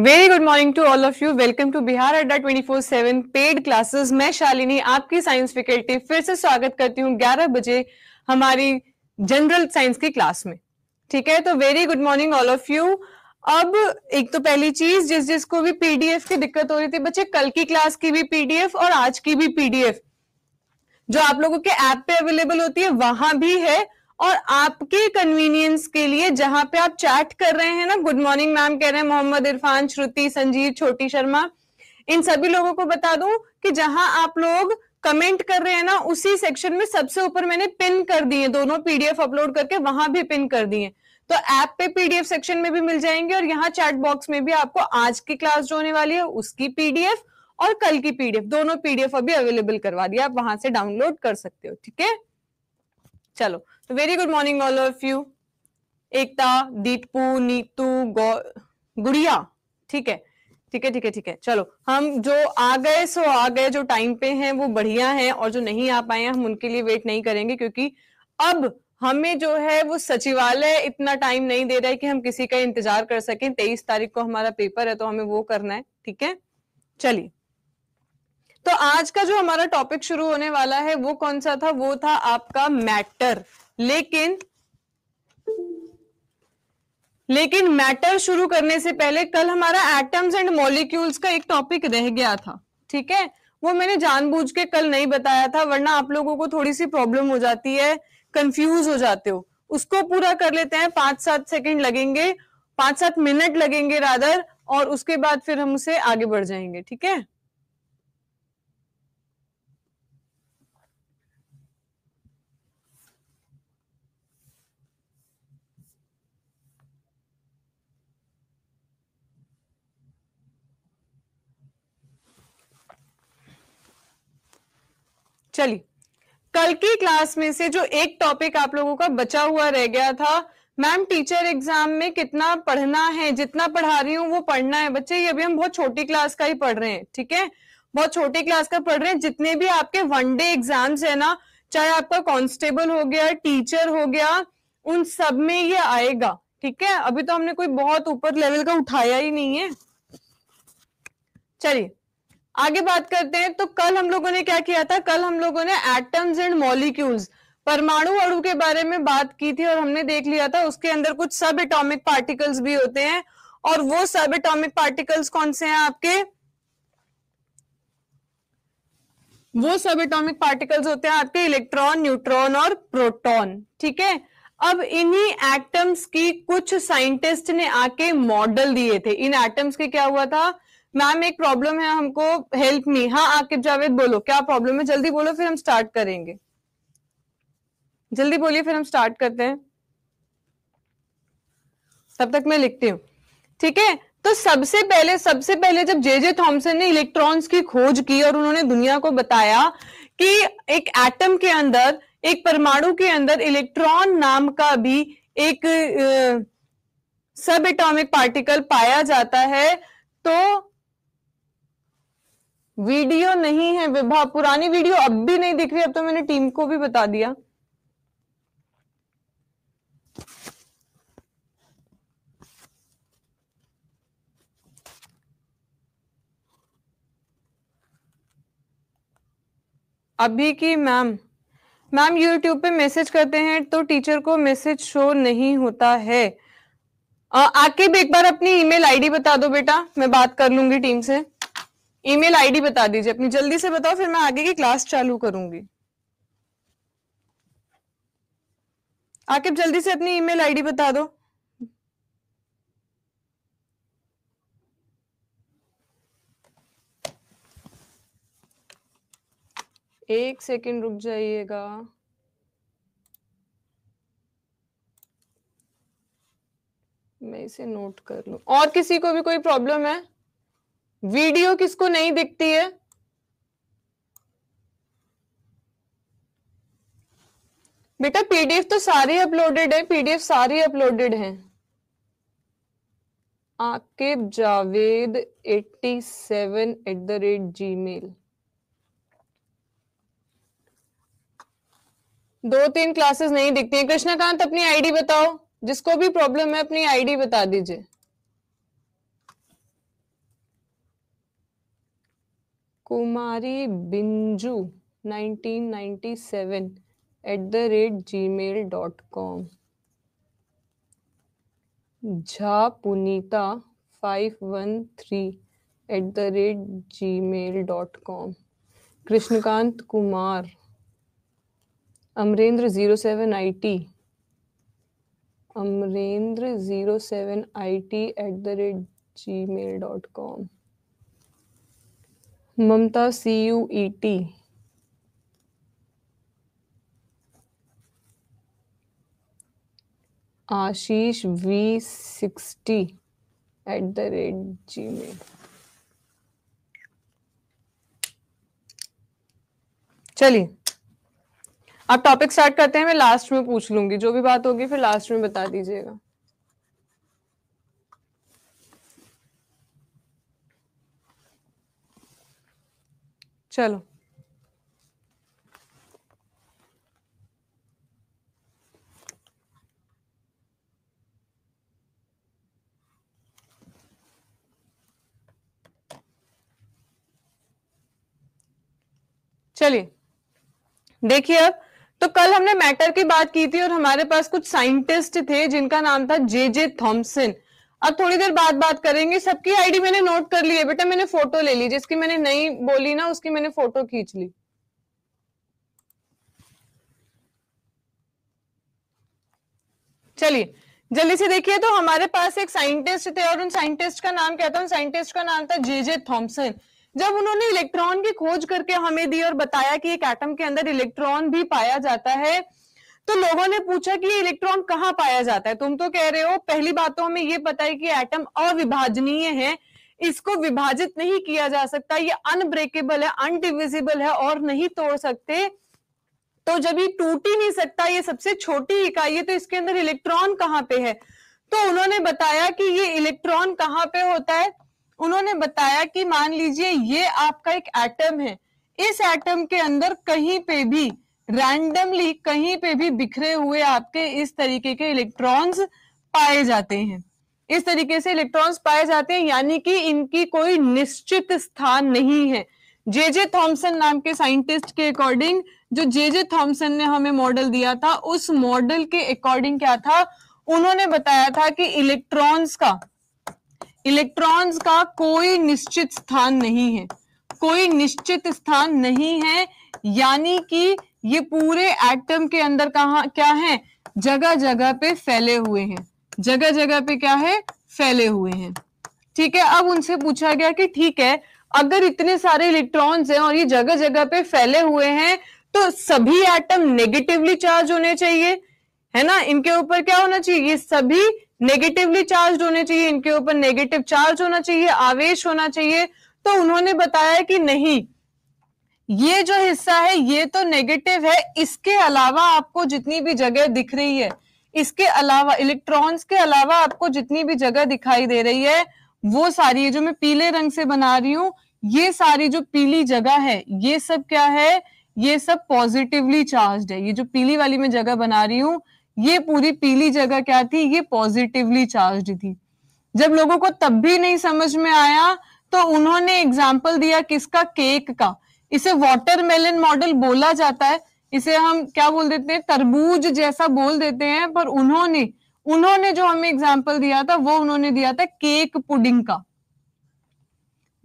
Very good morning to all of you welcome to Bihar Adda four seven paid classes मैं शालिनी आपकी science faculty फिर से स्वागत करती हूँ ग्यारह बजे हमारी जनरल साइंस की क्लास में ठीक है तो very good morning all of you अब एक तो पहली चीज जिस जिसको भी पीडीएफ की दिक्कत हो रही थी बच्चे कल की क्लास की भी पीडीएफ और आज की भी पीडीएफ जो आप लोगों के ऐप पे अवेलेबल होती है वहां भी है और आपके कन्वीनियंस के लिए जहां पे आप चैट कर रहे हैं ना गुड मॉर्निंग मैम कह रहे हैं मोहम्मद इरफान श्रुति संजीव छोटी शर्मा इन सभी लोगों को बता दूं कि जहां आप लोग कमेंट कर रहे हैं ना उसी सेक्शन में सबसे ऊपर मैंने पिन कर दिए दोनों पीडीएफ अपलोड करके वहां भी पिन कर दिए तो ऐप पे पीडीएफ सेक्शन में भी मिल जाएंगे और यहाँ चैट बॉक्स में भी आपको आज की क्लास जो होने वाली है उसकी पीडीएफ और कल की पीडीएफ दोनों पीडीएफ अभी अवेलेबल करवा दिया आप वहां से डाउनलोड कर सकते हो ठीक है चलो very good morning all of you Ekta Deepu Neetu Gudiya ठीक है ठीक है ठीक है ठीक है चलो हम जो आ गए सो आ गए जो टाइम पे हैं वो बढ़िया हैं और जो नहीं आ पाए हम उनके लिए वेट नहीं करेंगे क्योंकि अब हमें जो है वो सचिवालय इतना टाइम नहीं दे रहा है कि हम किसी का इंतजार कर सकें तेईस तारीख को हमारा पेपर है तो हमें वो करना है ठीक है चलिए तो आज का जो हमारा टॉपिक शुरू होने वाला है वो कौन सा था वो था आपका मैटर लेकिन लेकिन मैटर शुरू करने से पहले कल हमारा एटम्स एंड मॉलिक्यूल्स का एक टॉपिक रह गया था ठीक है वो मैंने जानबूझ के कल नहीं बताया था वरना आप लोगों को थोड़ी सी प्रॉब्लम हो जाती है कंफ्यूज हो जाते हो उसको पूरा कर लेते हैं पांच सात सेकंड लगेंगे पांच सात मिनट लगेंगे रादर और उसके बाद फिर हम उसे आगे बढ़ जाएंगे ठीक है चलिए कल की क्लास में से जो एक टॉपिक आप लोगों का बचा हुआ रह गया था मैम टीचर एग्जाम में कितना पढ़ना है जितना पढ़ा रही हूँ वो पढ़ना है बच्चे ये अभी हम बहुत छोटी क्लास का ही पढ़ रहे हैं ठीक है बहुत छोटी क्लास का पढ़ रहे हैं जितने भी आपके वन डे एग्जाम्स है ना चाहे आपका कांस्टेबल हो गया टीचर हो गया उन सब में ये आएगा ठीक है अभी तो हमने कोई बहुत ऊपर लेवल का उठाया ही नहीं है चलिए आगे बात करते हैं तो कल हम लोगों ने क्या किया था कल हम लोगों ने एटम्स एंड मॉलिक्यूल्स परमाणु अणु के बारे में बात की थी और हमने देख लिया था उसके अंदर कुछ सब एटॉमिक पार्टिकल्स भी होते हैं और वो सब एटॉमिक पार्टिकल्स कौन से हैं आपके वो सब एटॉमिक पार्टिकल्स होते हैं आपके इलेक्ट्रॉन न्यूट्रॉन और प्रोटॉन ठीक है अब इन्हीं एटम्स की कुछ साइंटिस्ट ने आके मॉडल दिए थे इन एटम्स के क्या हुआ था मैम एक प्रॉब्लम है हमको हेल्प नहीं हाँ आकिब जावेद बोलो क्या प्रॉब्लम है जल्दी बोलो फिर हम स्टार्ट करेंगे जल्दी बोलिए फिर हम स्टार्ट करते हैं तब तक मैं लिखती हूँ ठीक है तो सबसे पहले सबसे पहले जब जे जे थॉम्सन ने इलेक्ट्रॉन्स की खोज की और उन्होंने दुनिया को बताया कि एक एटम के अंदर एक परमाणु के अंदर इलेक्ट्रॉन नाम का भी एक सब एटॉमिक पार्टिकल पाया जाता है तो वीडियो नहीं है विभा पुरानी वीडियो अब भी नहीं दिख रही अब तो मैंने टीम को भी बता दिया अभी की मैम मैम यूट्यूब पे मैसेज करते हैं तो टीचर को मैसेज शो नहीं होता है आके भी एक बार अपनी ईमेल आईडी बता दो बेटा मैं बात कर लूंगी टीम से ईमेल आईडी बता दीजिए अपनी जल्दी से बताओ फिर मैं आगे की क्लास चालू करूंगी आकिब जल्दी से अपनी ईमेल आईडी बता दो एक सेकंड रुक जाइएगा मैं इसे नोट कर लू और किसी को भी कोई प्रॉब्लम है वीडियो किसको नहीं दिखती है बेटा पीडीएफ तो सारी अपलोडेड है पीडीएफ सारी अपलोडेड है Aqib Javed eighty seven at the rate gmail दो तीन क्लासेस नहीं दिखती है कृष्णाकांत अपनी आईडी बताओ जिसको भी प्रॉब्लम है अपनी आईडी बता दीजिए Kumari Binju 1997 at the rate gmail dot com Jha Punita five one three at the rate gmail dot com Krishnakant Kumar Amarendra zero seven I T Amarendra zero seven I T at the rate gmail dot com Mamta C U E T Ashish V sixty at the rate gmail चलिए आप topic start करते हैं मैं last में पूछ लूंगी जो भी बात होगी फिर लास्ट में बता दीजिएगा चलो चलिए देखिए अब तो कल हमने मैटर की बात की थी और हमारे पास कुछ साइंटिस्ट थे जिनका नाम था जे जे थॉम्सन अब थोड़ी देर बाद बात करेंगे सबकी आईडी मैंने नोट कर ली है बेटा मैंने फोटो ले ली जिसकी मैंने नहीं बोली ना उसकी मैंने फोटो खींच ली चलिए जल्दी से देखिए तो हमारे पास एक साइंटिस्ट थे और उन साइंटिस्ट का नाम क्या था उन साइंटिस्ट का नाम था जे जे थॉम्सन जब उन्होंने इलेक्ट्रॉन की खोज करके हमें दी और बताया कि एक एटम के अंदर इलेक्ट्रॉन भी पाया जाता है तो लोगों ने पूछा कि ये इलेक्ट्रॉन कहाँ पाया जाता है तुम तो कह रहे हो पहली बात तो हमें ये पता है कि एटम अविभाजनीय है इसको विभाजित नहीं किया जा सकता ये अनब्रेकेबल है अनडिविजिबल है और नहीं तोड़ सकते तो जब ये टूट ही नहीं सकता ये सबसे छोटी इकाई है तो इसके अंदर इलेक्ट्रॉन कहाँ पे है तो उन्होंने बताया कि ये इलेक्ट्रॉन कहाँ पे होता है उन्होंने बताया कि मान लीजिए ये आपका एक एटम है इस एटम के अंदर कहीं पे भी रैंडमली कहीं पे भी बिखरे हुए आपके इस तरीके के इलेक्ट्रॉन्स पाए जाते हैं इस तरीके से इलेक्ट्रॉन्स पाए जाते हैं यानी कि इनकी कोई निश्चित स्थान नहीं है जे जे थॉम्सन नाम के साइंटिस्ट के अकॉर्डिंग जो जे जे थॉम्सन ने हमें मॉडल दिया था उस मॉडल के अकॉर्डिंग क्या था उन्होंने बताया था कि इलेक्ट्रॉन्स का इलेक्ट्रॉन्स का कोई निश्चित स्थान नहीं है कोई निश्चित स्थान नहीं है यानी कि ये पूरे एटम के अंदर कहा क्या है जगह जगह पे फैले हुए हैं जगह जगह पे क्या है फैले हुए हैं ठीक है अब उनसे पूछा गया कि ठीक है अगर इतने सारे इलेक्ट्रॉन्स हैं और ये जगह जगह पे फैले हुए हैं तो सभी एटम नेगेटिवली चार्ज होने चाहिए है ना इनके ऊपर क्या होना चाहिए ये सभी नेगेटिवली चार्ज होने चाहिए इनके ऊपर नेगेटिव चार्ज होना चाहिए आवेश होना चाहिए तो उन्होंने बताया कि नहीं ये जो हिस्सा है ये तो नेगेटिव है इसके अलावा आपको जितनी भी जगह दिख रही है इसके अलावा इलेक्ट्रॉन्स के अलावा आपको जितनी भी जगह दिखाई दे रही है वो सारी है जो मैं पीले रंग से बना रही हूँ ये सारी जो पीली जगह है ये सब क्या है ये सब पॉजिटिवली चार्ज है ये जो पीली वाली मैं जगह बना रही हूँ ये पूरी पीली जगह क्या थी ये पॉजिटिवली चार्ज थी जब लोगों को तब भी नहीं समझ में आया तो उन्होंने एग्जाम्पल दिया किसका केक का इसे वाटरमेलन मॉडल बोला जाता है इसे हम क्या बोल देते हैं तरबूज जैसा बोल देते हैं पर उन्होंने उन्होंने जो हमें एग्जाम्पल दिया था वो उन्होंने दिया था केक पुडिंग का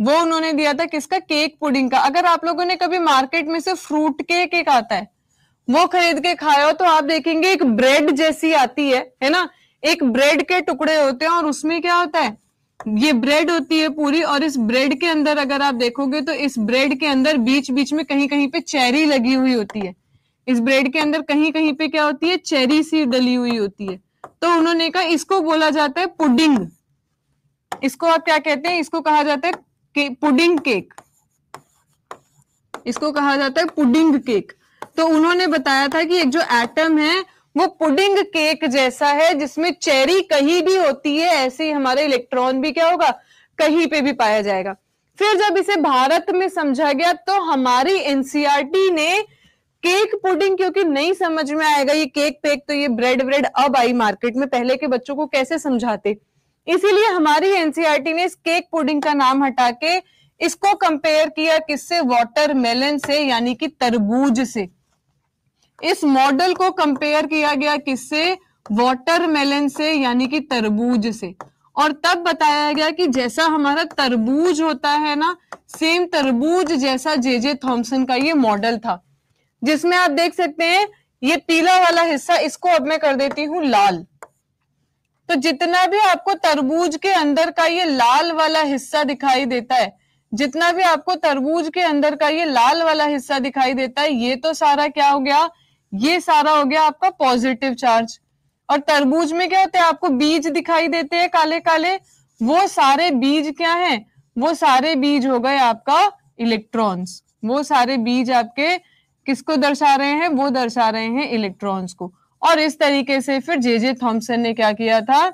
वो उन्होंने दिया था किसका केक पुडिंग का अगर आप लोगों ने कभी मार्केट में से फ्रूट केक एक आता है वो खरीद के खाए हो तो आप देखेंगे एक ब्रेड जैसी आती है है ना एक ब्रेड के टुकड़े होते हैं और उसमें क्या होता है ये ब्रेड होती है पूरी और इस ब्रेड के अंदर अगर आप देखोगे तो इस ब्रेड के अंदर बीच बीच में कहीं कहीं पे चेरी लगी हुई होती है इस ब्रेड के अंदर कहीं कहीं पे क्या होती है चेरी सी डली हुई होती है तो उन्होंने कहा इसको बोला जाता है पुडिंग इसको आप क्या कहते हैं इसको कहा जाता है के, पुडिंग केक इसको कहा जाता है पुडिंग केक तो उन्होंने बताया था कि एक जो एटम है वो पुडिंग केक जैसा है जिसमें चेरी कहीं भी होती है ऐसे ही हमारे इलेक्ट्रॉन भी क्या होगा कहीं पे भी पाया जाएगा फिर जब इसे भारत में समझा गया तो हमारी एनसीआरटी e ने केक पुडिंग क्योंकि नहीं समझ में आएगा ये केक पेक तो ये ब्रेड ब्रेड अब आई मार्केट में पहले के बच्चों को कैसे समझाते इसीलिए हमारी एनसीआरटी e ने इस केक पुडिंग का नाम हटा के इसको कंपेयर किया किससे मेलन से यानी कि तरबूज से इस मॉडल को कंपेयर किया गया किससे वॉटरमेलन से यानी कि तरबूज से और तब बताया गया कि जैसा हमारा तरबूज होता है ना सेम तरबूज जैसा जे जे थॉम्सन का ये मॉडल था जिसमें आप देख सकते हैं ये पीला वाला हिस्सा इसको अब मैं कर देती हूं लाल तो जितना भी आपको तरबूज के अंदर का ये लाल वाला हिस्सा दिखाई देता है जितना भी आपको तरबूज के अंदर का ये लाल वाला हिस्सा दिखाई देता है ये तो सारा क्या हो गया ये सारा हो गया आपका पॉजिटिव चार्ज और तरबूज में क्या होते हैं आपको बीज दिखाई देते हैं काले काले वो सारे बीज क्या हैं वो सारे बीज हो गए आपका इलेक्ट्रॉन्स वो सारे बीज आपके किसको दर्शा रहे हैं वो दर्शा रहे हैं इलेक्ट्रॉन्स को और इस तरीके से फिर जे जे थॉम्सन ने क्या किया था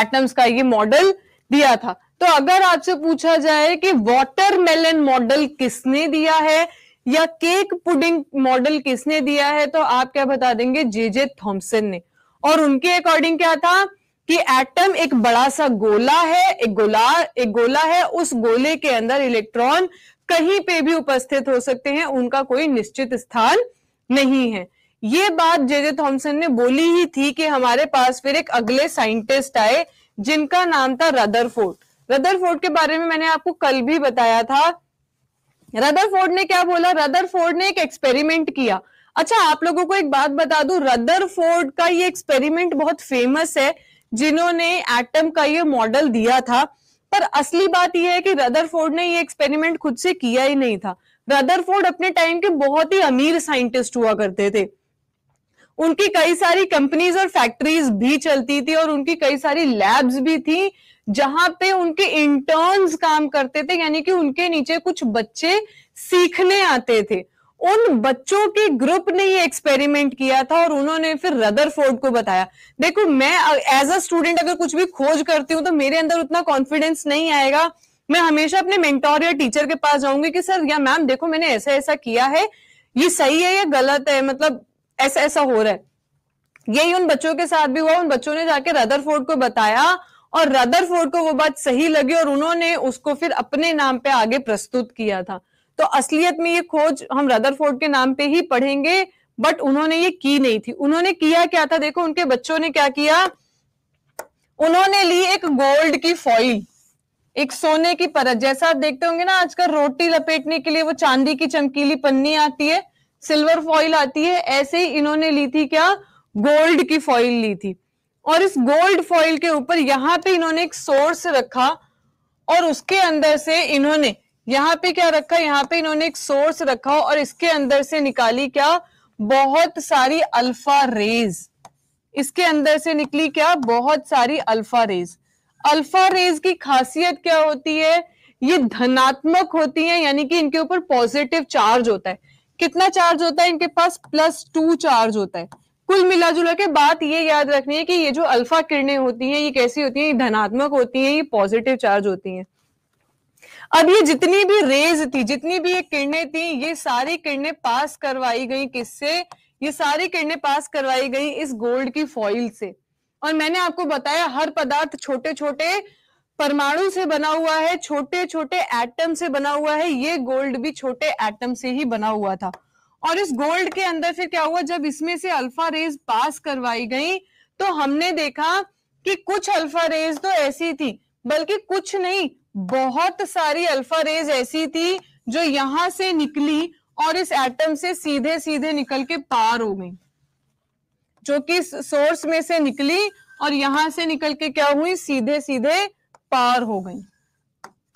एटम्स का ये मॉडल दिया था तो अगर आपसे पूछा जाए कि वॉटरमेलन मॉडल किसने दिया है या केक पुडिंग मॉडल किसने दिया है तो आप क्या बता देंगे जे जे थॉम्सन ने और उनके अकॉर्डिंग क्या था कि एटम एक बड़ा सा गोला है एक गोला एक गोला है उस गोले के अंदर इलेक्ट्रॉन कहीं पे भी उपस्थित हो सकते हैं उनका कोई निश्चित स्थान नहीं है ये बात जे जे थॉम्सन ने बोली ही थी कि हमारे पास फिर एक अगले साइंटिस्ट आए जिनका नाम था रदरफोर्ड रदरफोर्ड के बारे में मैंने आपको कल भी बताया था रदरफोर्ड ने क्या बोला रदरफोर्ड ने एक एक्सपेरिमेंट किया अच्छा आप लोगों को एक बात बता दू रदरफोर्ड का ये एक्सपेरिमेंट बहुत फेमस है जिन्होंने एटम का ये मॉडल दिया था पर असली बात यह है कि रदरफोर्ड ने ये एक्सपेरिमेंट खुद से किया ही नहीं था रदरफोर्ड अपने टाइम के बहुत ही अमीर साइंटिस्ट हुआ करते थे उनकी कई सारी कंपनीज और फैक्ट्रीज भी चलती थी और उनकी कई सारी लैब्स भी थी जहां पे उनके इंटर्न्स काम करते थे यानी कि उनके नीचे कुछ बच्चे सीखने आते थे उन बच्चों के ग्रुप ने ये एक्सपेरिमेंट किया था और उन्होंने फिर फोर्ड को बताया देखो मैं एज अ स्टूडेंट अगर कुछ भी खोज करती हूँ तो मेरे अंदर उतना कॉन्फिडेंस नहीं आएगा मैं हमेशा अपने मेंटोर या टीचर के पास जाऊंगी कि सर या मैम देखो मैंने ऐसा ऐसा किया है ये सही है या गलत है मतलब ऐसा ऐसा हो रहा है यही उन बच्चों के साथ भी हुआ उन बच्चों ने जाके फोर्ड को बताया और रदरफोर्ड को वो बात सही लगी और उन्होंने उसको फिर अपने नाम पे आगे प्रस्तुत किया था तो असलियत में ये खोज हम रदरफोर्ड के नाम पे ही पढ़ेंगे बट उन्होंने ये की नहीं थी उन्होंने किया क्या था देखो उनके बच्चों ने क्या किया उन्होंने ली एक गोल्ड की फॉइल एक सोने की परत जैसा आप देखते होंगे ना आजकल रोटी लपेटने के लिए वो चांदी की चमकीली पन्नी आती है सिल्वर फॉइल आती है ऐसे ही इन्होंने ली थी क्या गोल्ड की फॉइल ली थी और इस गोल्ड फॉइल के ऊपर यहां पे इन्होंने एक सोर्स रखा और उसके अंदर से इन्होंने यहां पे क्या रखा यहां पे इन्होंने एक सोर्स रखा और इसके अंदर से निकाली क्या बहुत सारी अल्फा रेज इसके अंदर से निकली क्या बहुत सारी अल्फा रेज अल्फा रेज की खासियत क्या होती है ये धनात्मक होती है यानी कि इनके ऊपर पॉजिटिव चार्ज होता है कितना चार्ज होता है इनके पास प्लस टू चार्ज होता है कुल मिला जुला के बात ये याद रखनी है कि ये जो अल्फा किरणें होती हैं ये कैसी होती हैं ये धनात्मक होती हैं ये पॉजिटिव चार्ज होती हैं अब ये जितनी भी रेज थी जितनी भी ये किरणें थी ये सारी किरणें पास करवाई गई किससे ये सारी किरणें पास करवाई गई इस गोल्ड की फॉइल से और मैंने आपको बताया हर पदार्थ छोटे छोटे परमाणु से बना हुआ है छोटे छोटे एटम से बना हुआ है ये गोल्ड भी छोटे एटम से ही बना हुआ था और इस गोल्ड के अंदर फिर क्या हुआ जब इसमें से अल्फा रेज पास करवाई गई तो हमने देखा कि कुछ अल्फा रेज तो ऐसी थी बल्कि कुछ नहीं बहुत सारी अल्फा रेज ऐसी थी जो यहां से निकली और इस एटम से सीधे सीधे निकल के पार हो गई जो कि सोर्स में से निकली और यहां से निकल के क्या हुई सीधे सीधे पार हो गई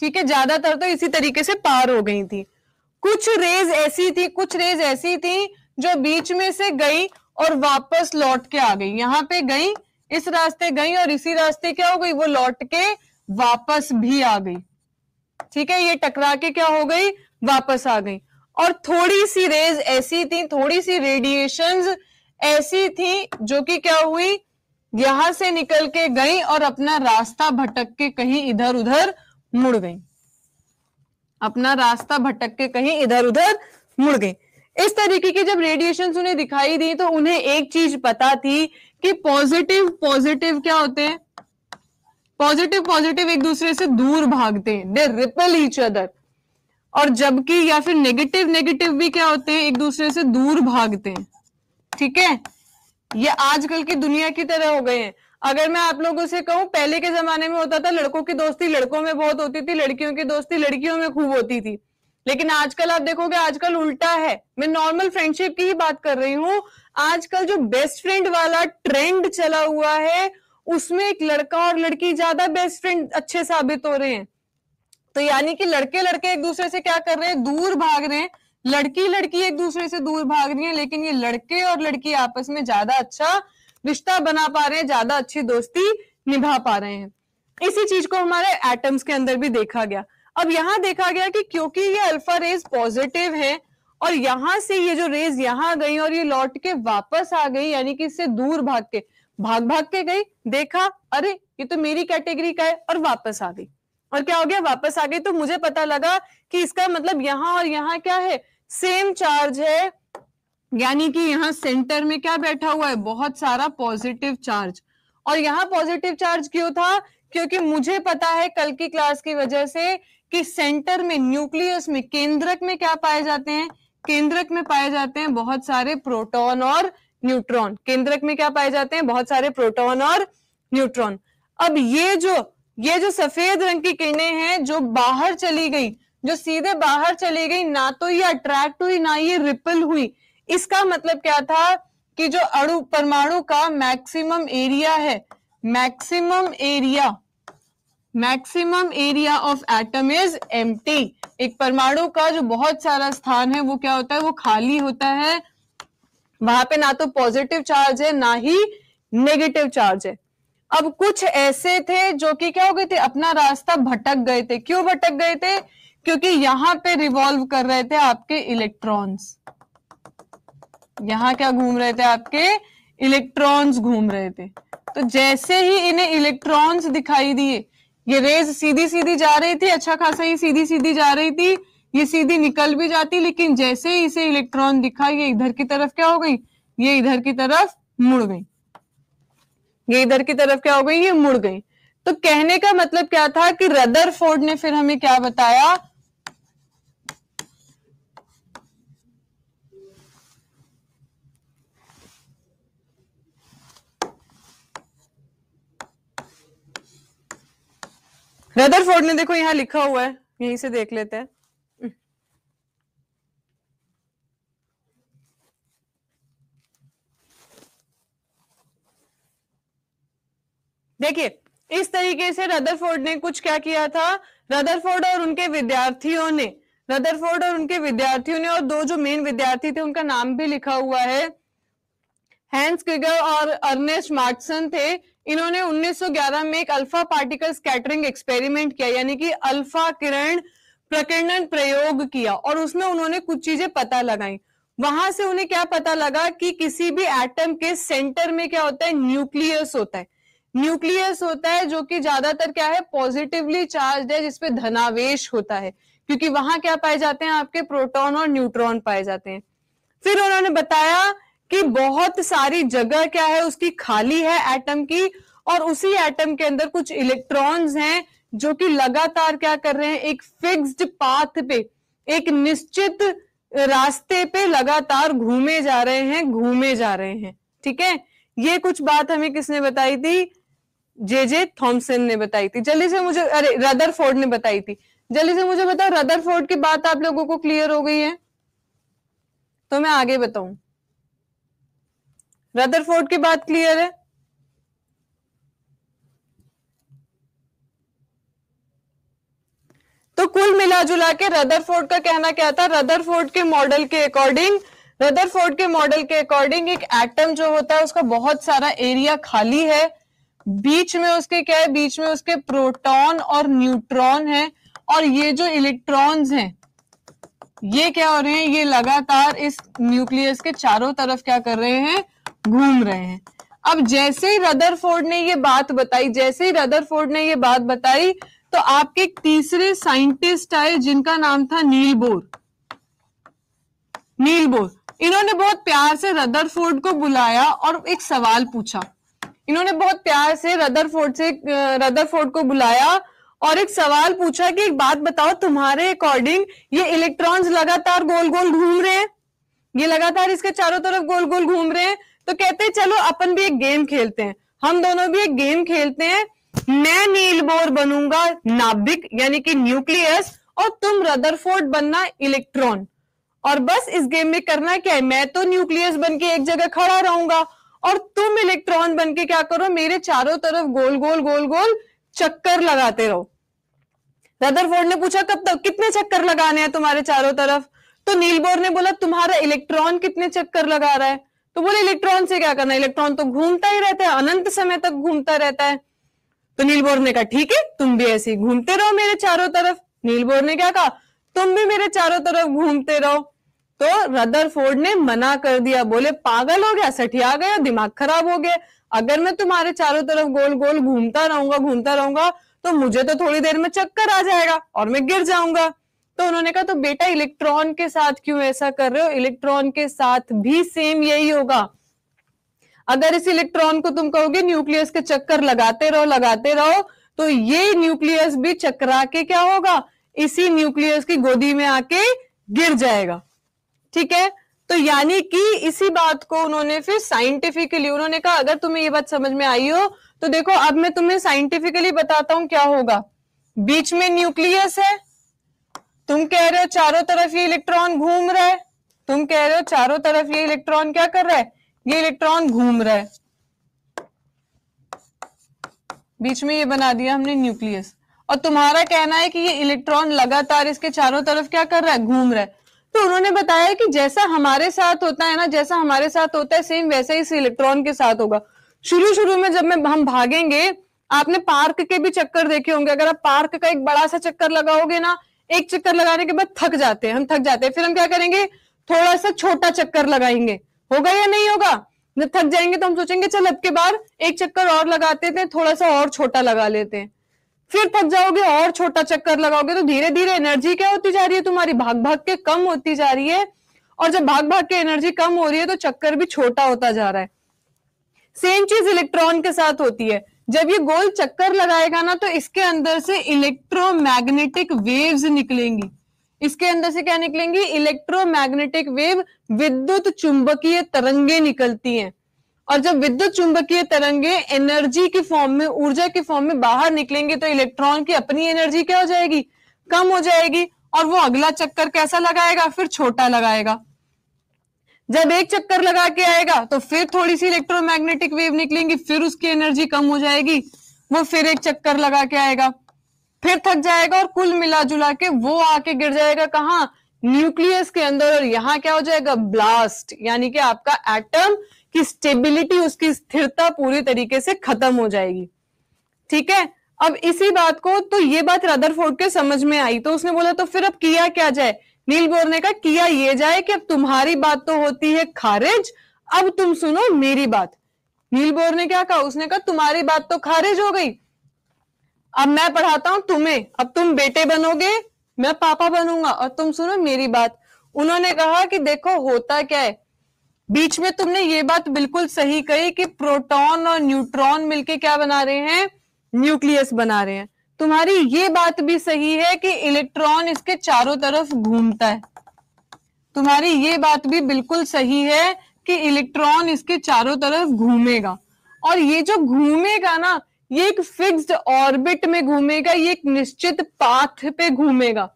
ठीक है ज्यादातर तो इसी तरीके से पार हो गई थी कुछ रेज ऐसी थी कुछ रेज ऐसी थी जो बीच में से गई और वापस लौट के आ गई यहाँ पे गई इस रास्ते गई और इसी रास्ते क्या हो गई वो लौट के वापस भी आ गई ठीक है ये टकरा के क्या हो गई वापस आ गई और थोड़ी सी रेज ऐसी थी थोड़ी सी रेडिएशंस ऐसी थी जो कि क्या हुई यहां से निकल के गई और अपना रास्ता भटक के कहीं इधर उधर मुड़ गई अपना रास्ता भटक के कहीं इधर उधर मुड़ गए इस तरीके की जब रेडिएशन उन्हें दिखाई दी तो उन्हें एक चीज पता थी कि पॉजिटिव पॉजिटिव क्या होते हैं पॉजिटिव पॉजिटिव एक दूसरे से दूर भागते हैं दे रिपल ईच अदर और जबकि या फिर नेगेटिव नेगेटिव भी क्या होते हैं एक दूसरे से दूर भागते हैं ठीक है ये आजकल की दुनिया की तरह हो गए हैं अगर मैं आप लोगों से कहूँ पहले के जमाने में होता था लड़कों की दोस्ती लड़कों में बहुत होती थी लड़कियों की दोस्ती लड़कियों में खूब होती थी लेकिन आजकल आप देखोगे आजकल उल्टा है मैं नॉर्मल फ्रेंडशिप की ही बात कर रही हूँ आजकल जो बेस्ट फ्रेंड वाला ट्रेंड चला हुआ है उसमें एक लड़का और लड़की ज्यादा बेस्ट फ्रेंड अच्छे साबित हो रहे हैं तो यानी कि लड़के लड़के एक दूसरे से क्या कर रहे हैं दूर भाग रहे हैं लड़की लड़की एक दूसरे से दूर भाग रही है लेकिन ये लड़के और लड़की आपस में ज्यादा अच्छा रिश्ता बना पा रहे हैं ज्यादा अच्छी दोस्ती निभा पा रहे हैं इसी चीज को हमारे एटम्स के अंदर भी देखा गया अब यहाँ देखा गया कि क्योंकि ये अल्फा रेज पॉजिटिव है और यहां से ये जो रेज यहाँ गई और ये लौट के वापस आ गई यानी कि इससे दूर भाग के भाग भाग के गई देखा अरे ये तो मेरी कैटेगरी का है और वापस आ गई और क्या हो गया वापस आ गई तो मुझे पता लगा कि इसका मतलब यहाँ और यहाँ क्या है सेम चार्ज है यानी कि यहाँ सेंटर में क्या बैठा हुआ है बहुत सारा पॉजिटिव चार्ज और यहाँ पॉजिटिव चार्ज क्यों था क्योंकि मुझे पता है कल की क्लास की वजह से कि सेंटर में न्यूक्लियस में केंद्रक में क्या पाए जाते हैं केंद्रक में पाए जाते हैं बहुत सारे प्रोटॉन और न्यूट्रॉन केंद्रक में क्या पाए जाते हैं बहुत सारे प्रोटॉन और न्यूट्रॉन अब ये जो ये जो सफेद रंग की किरणें हैं जो बाहर चली गई जो सीधे बाहर चली गई ना तो ये अट्रैक्ट हुई ना ये रिपल हुई इसका मतलब क्या था कि जो अणु परमाणु का मैक्सिमम एरिया है maximum area maximum area of atom is M एक परमाणु का जो बहुत सारा स्थान है वो क्या होता है वो खाली होता है वहां पे ना तो पॉजिटिव चार्ज है ना ही नेगेटिव चार्ज है अब कुछ ऐसे थे जो कि क्या हो गए थे अपना रास्ता भटक गए थे क्यों भटक गए थे क्योंकि यहां पे रिवॉल्व कर रहे थे आपके इलेक्ट्रॉन्स यहाँ क्या घूम रहे थे आपके इलेक्ट्रॉन्स घूम रहे थे तो जैसे ही इन्हें इलेक्ट्रॉन्स दिखाई दिए ये रेज सीधी सीधी जा रही थी अच्छा खासा ये सीधी सीधी जा रही थी ये सीधी निकल भी जाती लेकिन जैसे ही इसे इलेक्ट्रॉन दिखा ये इधर की तरफ क्या हो गई ये इधर की तरफ मुड़ गई ये इधर की तरफ क्या हो गई ये मुड़ गई तो कहने का मतलब क्या था कि रदरफोर्ड ने फिर हमें क्या बताया रदरफोर्ड ने देखो यहाँ लिखा हुआ है यहीं से देख लेते हैं देखिए इस तरीके से रदरफोर्ड ने कुछ क्या किया था रदरफोर्ड और उनके विद्यार्थियों ने रदरफोर्ड और उनके विद्यार्थियों ने और दो जो मेन विद्यार्थी थे उनका नाम भी लिखा हुआ है हैंस क्रिगर और अर्नेस्ट मार्क्सन थे इन्होंने 1911 में एक अल्फा पार्टिकल स्कैटरिंग एक्सपेरिमेंट किया यानी कि अल्फा किरण प्रकरण प्रयोग किया और उसमें उन्होंने कुछ चीजें पता लगाई वहां से उन्हें क्या पता लगा कि किसी भी एटम के सेंटर में क्या होता है न्यूक्लियस होता है न्यूक्लियस होता है जो कि ज्यादातर क्या है पॉजिटिवली चार्ज है जिसपे धनावेश होता है क्योंकि वहां क्या पाए जाते हैं आपके प्रोटॉन और न्यूट्रॉन पाए जाते हैं फिर उन्होंने बताया कि बहुत सारी जगह क्या है उसकी खाली है एटम की और उसी एटम के अंदर कुछ इलेक्ट्रॉन्स हैं जो कि लगातार क्या कर रहे हैं एक फिक्स्ड पाथ पे एक निश्चित रास्ते पे लगातार घूमे जा रहे हैं घूमे जा रहे हैं ठीक है ये कुछ बात हमें किसने बताई थी जे जे थॉम्सन ने बताई थी जल्दी से मुझे अरे रदर फोर्ड ने बताई थी जल्दी से मुझे बताओ फोर्ड की बात आप लोगों को क्लियर हो गई है तो मैं आगे बताऊं रदरफोर्ड की बात क्लियर है तो कुल मिला जुला के रदरफोर्ड का कहना क्या था रदरफोर्ड के मॉडल के अकॉर्डिंग रदरफोर्ड के मॉडल के अकॉर्डिंग एक एटम जो होता है उसका बहुत सारा एरिया खाली है बीच में उसके क्या है बीच में उसके प्रोटॉन और न्यूट्रॉन है और ये जो इलेक्ट्रॉन्स हैं ये क्या हो रहे हैं ये लगातार इस न्यूक्लियस के चारों तरफ क्या कर रहे हैं घूम रहे हैं अब जैसे ही रदरफोर्ड ने ये बात बताई जैसे ही रदरफोर्ड ने ये बात बताई तो आपके तीसरे साइंटिस्ट आए जिनका नाम था नील बोर नील बोर इन्होंने बहुत प्यार से रदरफोर्ड को बुलाया और एक सवाल पूछा इन्होंने बहुत प्यार से रदरफोर्ड से रदरफोर्ड को बुलाया और एक सवाल पूछा कि एक बात बताओ तुम्हारे अकॉर्डिंग ये इलेक्ट्रॉन्स लगातार गोल गोल घूम रहे हैं ये लगातार इसके चारों तरफ गोल गोल घूम रहे हैं तो कहते हैं चलो अपन भी एक गेम खेलते हैं हम दोनों भी एक गेम खेलते हैं मैं नील बोर बनूंगा नाभिक यानी कि न्यूक्लियस और तुम रदरफोर्ड बनना इलेक्ट्रॉन और बस इस गेम में करना क्या है मैं तो न्यूक्लियस बन के एक जगह खड़ा रहूंगा और तुम इलेक्ट्रॉन बन के क्या करो मेरे चारों तरफ गोल गोल गोल गोल चक्कर लगाते रहो रदरफोर्ड ने पूछा कब तक कितने चक्कर लगाने हैं तुम्हारे चारों तरफ तो नील बोर ने बोला तुम्हारा इलेक्ट्रॉन कितने चक्कर लगा रहा है तो बोले इलेक्ट्रॉन से क्या करना इलेक्ट्रॉन तो घूमता ही रहता है अनंत समय तक घूमता रहता है तो नील बोर ने कहा ठीक है तुम भी ऐसे घूमते रहो मेरे चारों तरफ नील बोर ने क्या कहा तुम भी मेरे चारों तरफ घूमते रहो तो रदर फोर्ड ने मना कर दिया बोले पागल हो गया सठिया गया दिमाग खराब हो गया अगर मैं तुम्हारे चारों तरफ गोल गोल घूमता रहूंगा घूमता रहूंगा तो मुझे तो थोड़ी देर में चक्कर आ जाएगा और मैं गिर जाऊंगा तो उन्होंने कहा तो बेटा इलेक्ट्रॉन के साथ क्यों ऐसा कर रहे हो इलेक्ट्रॉन के साथ भी सेम यही होगा अगर इस इलेक्ट्रॉन को तुम कहोगे न्यूक्लियस के चक्कर लगाते रहो लगाते रहो तो ये न्यूक्लियस भी चक्रा के क्या होगा इसी न्यूक्लियस की गोदी में आके गिर जाएगा ठीक है तो यानी कि इसी बात को उन्होंने फिर साइंटिफिकली उन्होंने कहा अगर तुम्हें ये बात समझ में आई हो तो देखो अब मैं तुम्हें साइंटिफिकली बताता हूं क्या होगा बीच में न्यूक्लियस है तुम कह रहे हो चारों तरफ ये इलेक्ट्रॉन घूम रहा है तुम कह रहे हो चारों तरफ ये इलेक्ट्रॉन क्या कर रहा है ये इलेक्ट्रॉन घूम रहा है बीच में ये बना दिया हमने न्यूक्लियस और तुम्हारा कहना है कि ये इलेक्ट्रॉन लगातार इसके चारों तरफ क्या कर रहा है घूम रहा है तो उन्होंने बताया कि जैसा हमारे साथ होता है ना जैसा हमारे साथ होता है सेम वैसा ही इस इलेक्ट्रॉन के साथ होगा शुरू शुरू में जब मैं हम भागेंगे आपने पार्क के भी चक्कर देखे होंगे अगर आप पार्क का एक बड़ा सा चक्कर लगाओगे ना एक चक्कर लगाने के बाद थक जाते हैं हम थक जाते हैं फिर हम क्या करेंगे थोड़ा सा छोटा चक्कर लगाएंगे होगा या नहीं होगा जब थक जाएंगे तो हम सोचेंगे चल अब के बार एक चक्कर और लगाते थे थोड़ा सा और छोटा लगा लेते हैं फिर थक जाओगे और छोटा चक्कर लगाओगे तो धीरे धीरे एनर्जी क्या होती जा रही है तुम्हारी भाग भाग के कम होती जा रही है और जब भाग भाग के एनर्जी कम हो रही है तो चक्कर भी छोटा होता जा रहा है सेम चीज इलेक्ट्रॉन के साथ होती है जब ये गोल चक्कर लगाएगा ना तो इसके अंदर से इलेक्ट्रोमैग्नेटिक वेव्स निकलेंगी इसके अंदर से क्या निकलेंगी इलेक्ट्रोमैग्नेटिक वेव विद्युत चुंबकीय तरंगे निकलती हैं और जब विद्युत चुंबकीय तरंगे एनर्जी के फॉर्म में ऊर्जा के फॉर्म में बाहर निकलेंगे तो इलेक्ट्रॉन की अपनी एनर्जी क्या हो जाएगी कम हो जाएगी और वो अगला चक्कर कैसा लगाएगा फिर छोटा लगाएगा जब एक चक्कर लगा के आएगा तो फिर थोड़ी सी इलेक्ट्रोमैग्नेटिक वेव निकलेंगी फिर उसकी एनर्जी कम हो जाएगी वो फिर एक चक्कर लगा के आएगा फिर थक जाएगा और कुल मिला जुला के वो आके गिर जाएगा कहा न्यूक्लियस के अंदर और यहाँ क्या हो जाएगा ब्लास्ट यानी कि आपका एटम की स्टेबिलिटी उसकी स्थिरता पूरी तरीके से खत्म हो जाएगी ठीक है अब इसी बात को तो ये बात रदरफोर्ड के समझ में आई तो उसने बोला तो फिर अब किया क्या जाए नील गोर ने कहा किया ये जाए कि अब तुम्हारी बात तो होती है खारिज अब तुम सुनो मेरी बात नील बोर ने क्या कहा उसने कहा तुम्हारी बात तो खारिज हो गई अब मैं पढ़ाता हूं तुम्हें अब तुम बेटे बनोगे मैं पापा बनूंगा और तुम सुनो मेरी बात उन्होंने कहा कि देखो होता क्या है बीच में तुमने ये बात बिल्कुल सही कही कि प्रोटॉन और न्यूट्रॉन मिलके क्या बना रहे हैं न्यूक्लियस बना रहे हैं तुम्हारी ये बात भी सही है कि इलेक्ट्रॉन इसके चारों तरफ घूमता है तुम्हारी ये बात भी बिल्कुल सही है कि इलेक्ट्रॉन इसके चारों तरफ घूमेगा और ये जो घूमेगा ना ये एक फिक्स्ड ऑर्बिट में घूमेगा ये एक निश्चित पाथ पे घूमेगा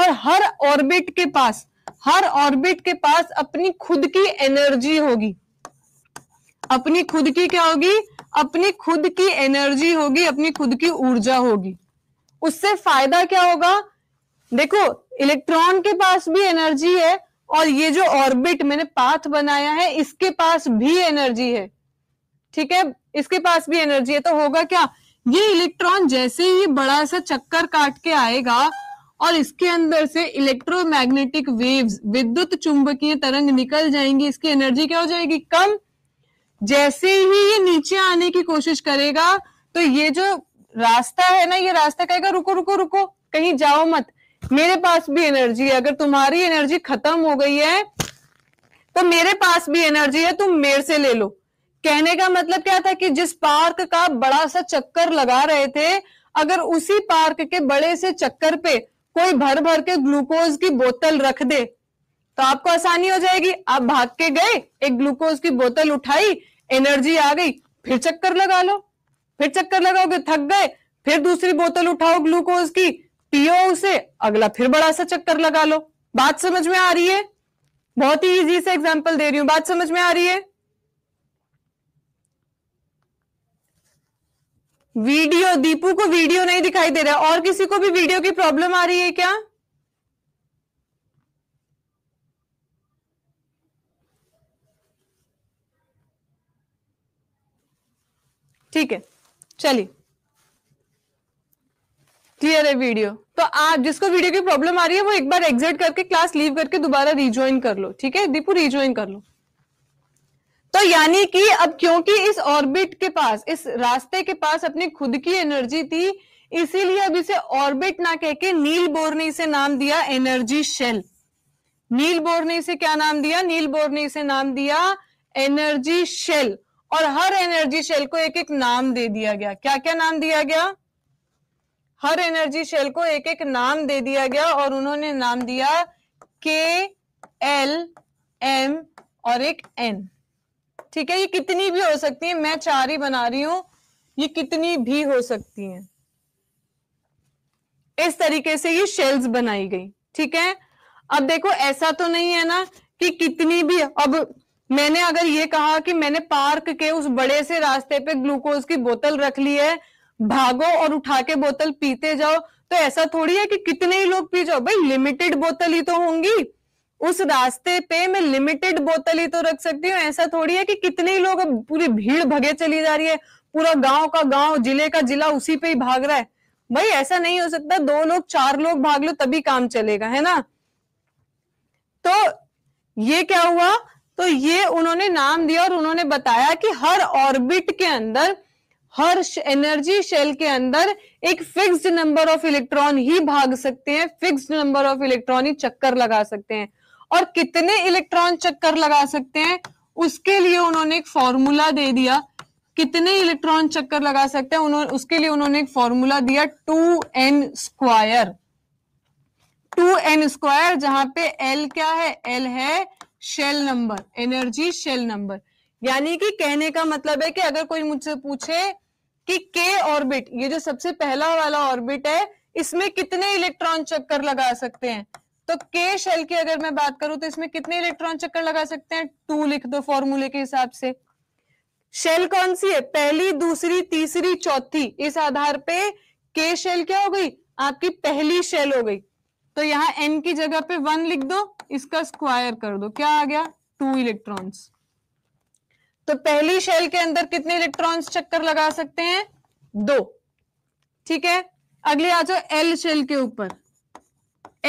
और हर ऑर्बिट के पास हर ऑर्बिट के पास अपनी खुद की एनर्जी होगी अपनी खुद की क्या होगी अपनी खुद की एनर्जी होगी अपनी खुद की ऊर्जा होगी उससे फायदा क्या होगा देखो इलेक्ट्रॉन के पास भी एनर्जी है और ये जो ऑर्बिट मैंने पाथ बनाया है इसके पास भी एनर्जी है ठीक है इसके पास भी एनर्जी है तो होगा क्या ये इलेक्ट्रॉन जैसे ही बड़ा सा चक्कर काट के आएगा और इसके अंदर से इलेक्ट्रोमैग्नेटिक वेव्स विद्युत चुंबकीय तरंग निकल जाएंगी इसकी एनर्जी क्या हो जाएगी कम जैसे ही ये नीचे आने की कोशिश करेगा तो ये जो रास्ता है ना ये रास्ता कहेगा रुको रुको रुको कहीं जाओ मत मेरे पास भी एनर्जी है अगर तुम्हारी एनर्जी खत्म हो गई है तो मेरे पास भी एनर्जी है तुम मेरे से ले लो कहने का मतलब क्या था कि जिस पार्क का बड़ा सा चक्कर लगा रहे थे अगर उसी पार्क के बड़े से चक्कर पे कोई भर भर के ग्लूकोज की बोतल रख दे तो आपको आसानी हो जाएगी आप भाग के गए एक ग्लूकोज की बोतल उठाई एनर्जी आ गई फिर चक्कर लगा लो फिर चक्कर लगाओगे थक गए फिर दूसरी बोतल उठाओ ग्लूकोज की पियो उसे अगला फिर बड़ा सा चक्कर लगा लो बात समझ में आ रही है बहुत ही इजी से एग्जांपल दे रही हूं बात समझ में आ रही है वीडियो दीपू को वीडियो नहीं दिखाई दे रहा और किसी को भी वीडियो की प्रॉब्लम आ रही है क्या ठीक है चलिए क्लियर है वीडियो तो आप जिसको वीडियो की प्रॉब्लम आ रही है वो एक बार एग्जिट करके क्लास लीव करके दोबारा रिज्वाइन कर लो ठीक है दीपू रिज्वाइन कर लो तो यानी कि अब क्योंकि इस ऑर्बिट के पास इस रास्ते के पास अपनी खुद की एनर्जी थी इसीलिए अब इसे ऑर्बिट ना कह के नील बोर ने इसे नाम दिया एनर्जी शेल नील बोर ने इसे क्या नाम दिया नील बोर ने इसे नाम दिया एनर्जी शेल और हर एनर्जी शेल को एक एक नाम दे दिया गया क्या क्या नाम दिया गया हर एनर्जी शेल को एक एक नाम दे दिया गया और उन्होंने नाम दिया के एल एम और एक एन ठीक है ये कितनी भी हो सकती है मैं चार ही बना रही हूं ये कितनी भी हो सकती है इस तरीके से ये शेल्स बनाई गई ठीक है अब देखो ऐसा तो नहीं है ना कि कितनी भी अब मैंने अगर ये कहा कि मैंने पार्क के उस बड़े से रास्ते पे ग्लूकोज की बोतल रख ली है भागो और उठा के बोतल पीते जाओ तो ऐसा थोड़ी है कि कितने ही लोग पी जाओ भाई लिमिटेड बोतल ही तो होंगी उस रास्ते पे मैं लिमिटेड बोतल ही तो रख सकती हूँ ऐसा थोड़ी है कि कितने ही लोग अब पूरी भीड़ भगे चली जा रही है पूरा गांव का गांव जिले का जिला उसी पे ही भाग रहा है भाई ऐसा नहीं हो सकता दो लोग चार लोग भाग लो तभी काम चलेगा है ना तो ये क्या हुआ तो ये उन्होंने नाम दिया और उन्होंने बताया कि हर ऑर्बिट के अंदर हर एनर्जी शेल के अंदर एक फिक्स्ड नंबर ऑफ इलेक्ट्रॉन ही भाग सकते हैं फिक्स्ड नंबर ऑफ इलेक्ट्रॉन ही चक्कर लगा सकते हैं और कितने इलेक्ट्रॉन चक्कर लगा सकते हैं उसके लिए उन्होंने एक फॉर्मूला दे दिया कितने इलेक्ट्रॉन चक्कर लगा सकते हैं उन्होंने उसके लिए उन्होंने एक फॉर्मूला दिया two N square two N square जहां पे एल क्या है एल है shell number energy shell number यानी कि कहने का मतलब है कि अगर कोई मुझसे पूछे कि के ऑर्बिट ये जो सबसे पहला वाला ऑर्बिट है इसमें कितने इलेक्ट्रॉन चक्कर लगा सकते हैं तो के शेल की अगर मैं बात करूं तो इसमें कितने इलेक्ट्रॉन चक्कर लगा सकते हैं टू लिख दो फॉर्मूले के हिसाब से शेल कौन सी है पहली दूसरी तीसरी चौथी इस आधार पे के शेल क्या हो गई आपकी पहली शेल हो गई तो यहां एन की जगह पे वन लिख दो इसका स्क्वायर कर दो क्या आ गया टू इलेक्ट्रॉन्स तो पहली शेल के अंदर कितने इलेक्ट्रॉन्स चक्कर लगा सकते हैं दो ठीक है अगली आ जाओ एल शेल के ऊपर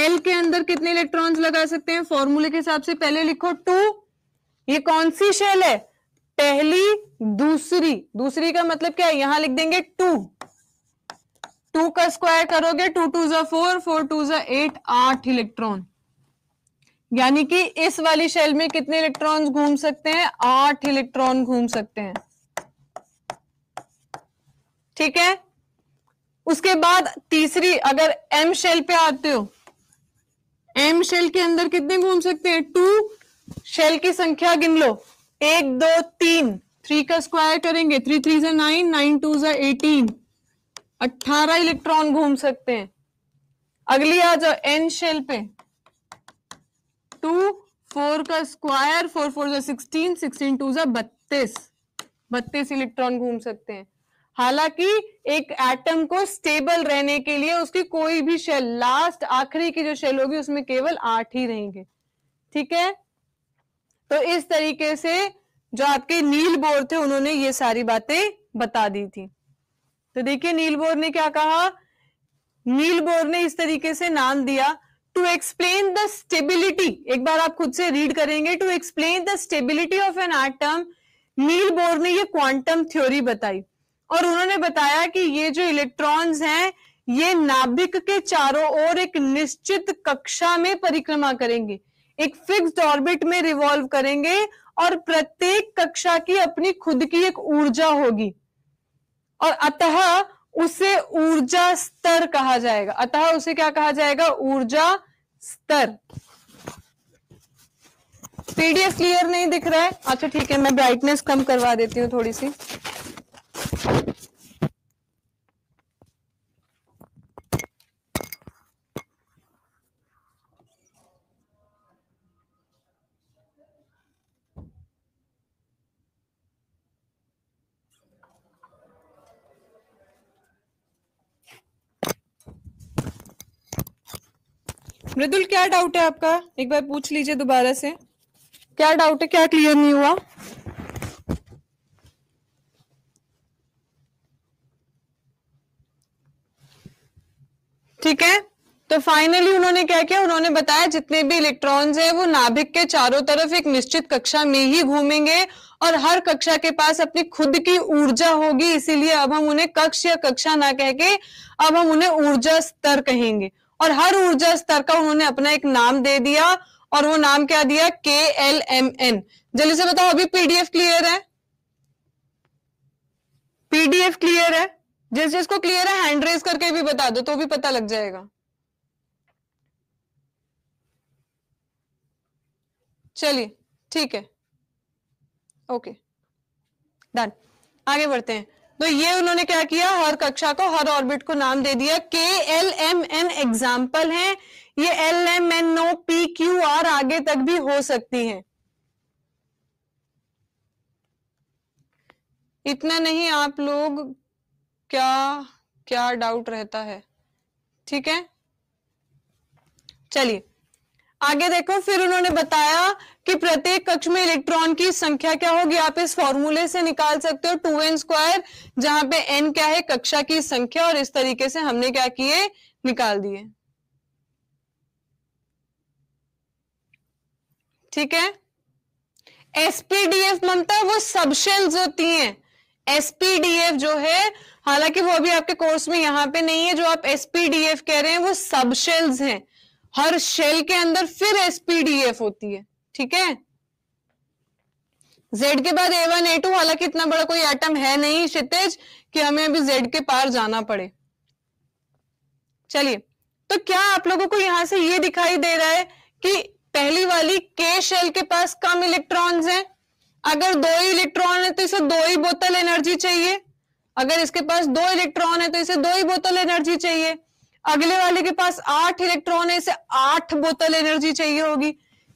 एल के अंदर कितने इलेक्ट्रॉन्स लगा सकते हैं फॉर्मूले के हिसाब से पहले लिखो टू ये कौन सी शेल है पहली दूसरी दूसरी का मतलब क्या है यहां लिख देंगे टू टू का स्क्वायर करोगे टू टू जा फोर फोर टू जा एट आठ इलेक्ट्रॉन यानी कि इस वाली शेल में कितने इलेक्ट्रॉन्स घूम सकते हैं आठ इलेक्ट्रॉन घूम सकते हैं ठीक है उसके बाद तीसरी अगर एम शेल पे आते हो एम शेल के अंदर कितने घूम सकते हैं टू शेल की संख्या गिन लो एक दो तीन थ्री का स्क्वायर करेंगे थ्री थ्री से नाइन नाइन टू से एटीन अट्ठारह इलेक्ट्रॉन घूम सकते हैं अगली आ जाओ एन शेल पे टू फोर का स्क्वायर फोर फोर जो सिक्सटीन सिक्सटीन टू जो बत्तीस बत्तीस इलेक्ट्रॉन घूम सकते हैं हालांकि एक एटम को स्टेबल रहने के लिए उसकी कोई भी शेल लास्ट आखिरी की जो शेल होगी उसमें केवल आठ ही रहेंगे ठीक है तो इस तरीके से जो आपके नील बोर थे उन्होंने ये सारी बातें बता दी थी तो देखिए नील बोर ने क्या कहा नील बोर ने इस तरीके से नाम दिया टू एक्सप्लेन द स्टेबिलिटी एक बार आप खुद से रीड करेंगे to explain the stability of an atom Niels Bohr ने ये क्वांटम थ्योरी बताई और उन्होंने बताया कि ये जो इलेक्ट्रॉन्स हैं ये नाभिक के चारों ओर एक निश्चित कक्षा में परिक्रमा करेंगे एक फिक्स्ड ऑर्बिट में रिवॉल्व करेंगे और प्रत्येक कक्षा की अपनी खुद की एक ऊर्जा होगी और अतः उसे ऊर्जा स्तर कहा जाएगा अतः उसे क्या कहा जाएगा ऊर्जा स्तर पीडीएफ क्लियर नहीं दिख रहा है अच्छा ठीक है मैं ब्राइटनेस कम करवा देती हूँ थोड़ी सी मृदुल क्या डाउट है आपका एक बार पूछ लीजिए दोबारा से क्या डाउट है क्या क्लियर नहीं हुआ ठीक है तो फाइनली उन्होंने क्या किया उन्होंने बताया जितने भी इलेक्ट्रॉन्स हैं वो नाभिक के चारों तरफ एक निश्चित कक्षा में ही घूमेंगे और हर कक्षा के पास अपनी खुद की ऊर्जा होगी इसीलिए अब हम उन्हें कक्ष या कक्षा ना कह के अब हम उन्हें ऊर्जा स्तर कहेंगे और हर ऊर्जा स्तर का उन्होंने अपना एक नाम दे दिया और वो नाम क्या दिया के एल एम एन जल्दी से बताओ अभी पीडीएफ क्लियर है पीडीएफ क्लियर है जिस जिसको क्लियर है हैंड रेस करके भी बता दो तो भी पता लग जाएगा चलिए ठीक है ओके डन आगे बढ़ते हैं तो ये उन्होंने क्या किया हर कक्षा को हर ऑर्बिट को नाम दे दिया के एल एम एन एग्जाम्पल है ये L M N O P Q R आगे तक भी हो सकती है इतना नहीं आप लोग क्या क्या डाउट रहता है ठीक है चलिए आगे देखो फिर उन्होंने बताया कि प्रत्येक कक्ष में इलेक्ट्रॉन की संख्या क्या होगी आप इस फॉर्मूले से निकाल सकते हो टू एन स्क्वायर जहां पे एन क्या है कक्षा की संख्या और इस तरीके से हमने क्या किए निकाल दिए ठीक है एसपीडीएफ ममता वो सब होती हैं एसपीडीएफ जो है हालांकि वो अभी आपके कोर्स में यहां पे नहीं है जो आप एसपीडीएफ कह रहे हैं वो सबशेल्स हैं हर शेल के अंदर फिर एसपीडीएफ होती है ठीक है जेड के बाद ए वन ए टू हालांकि इतना बड़ा कोई एटम है नहीं क्षितिज कि हमें अभी जेड के पार जाना पड़े चलिए तो क्या आप लोगों को यहां से ये दिखाई दे रहा है कि पहली वाली के शेल के पास कम इलेक्ट्रॉन्स हैं अगर दो ही इलेक्ट्रॉन है तो इसे दो ही बोतल एनर्जी चाहिए अगर इसके पास दो इलेक्ट्रॉन है तो इसे दो ही बोतल एनर्जी चाहिए अगले वाले के पास आठ इलेक्ट्रॉन है इसे आठ बोतल एनर्जी चाहिए होगी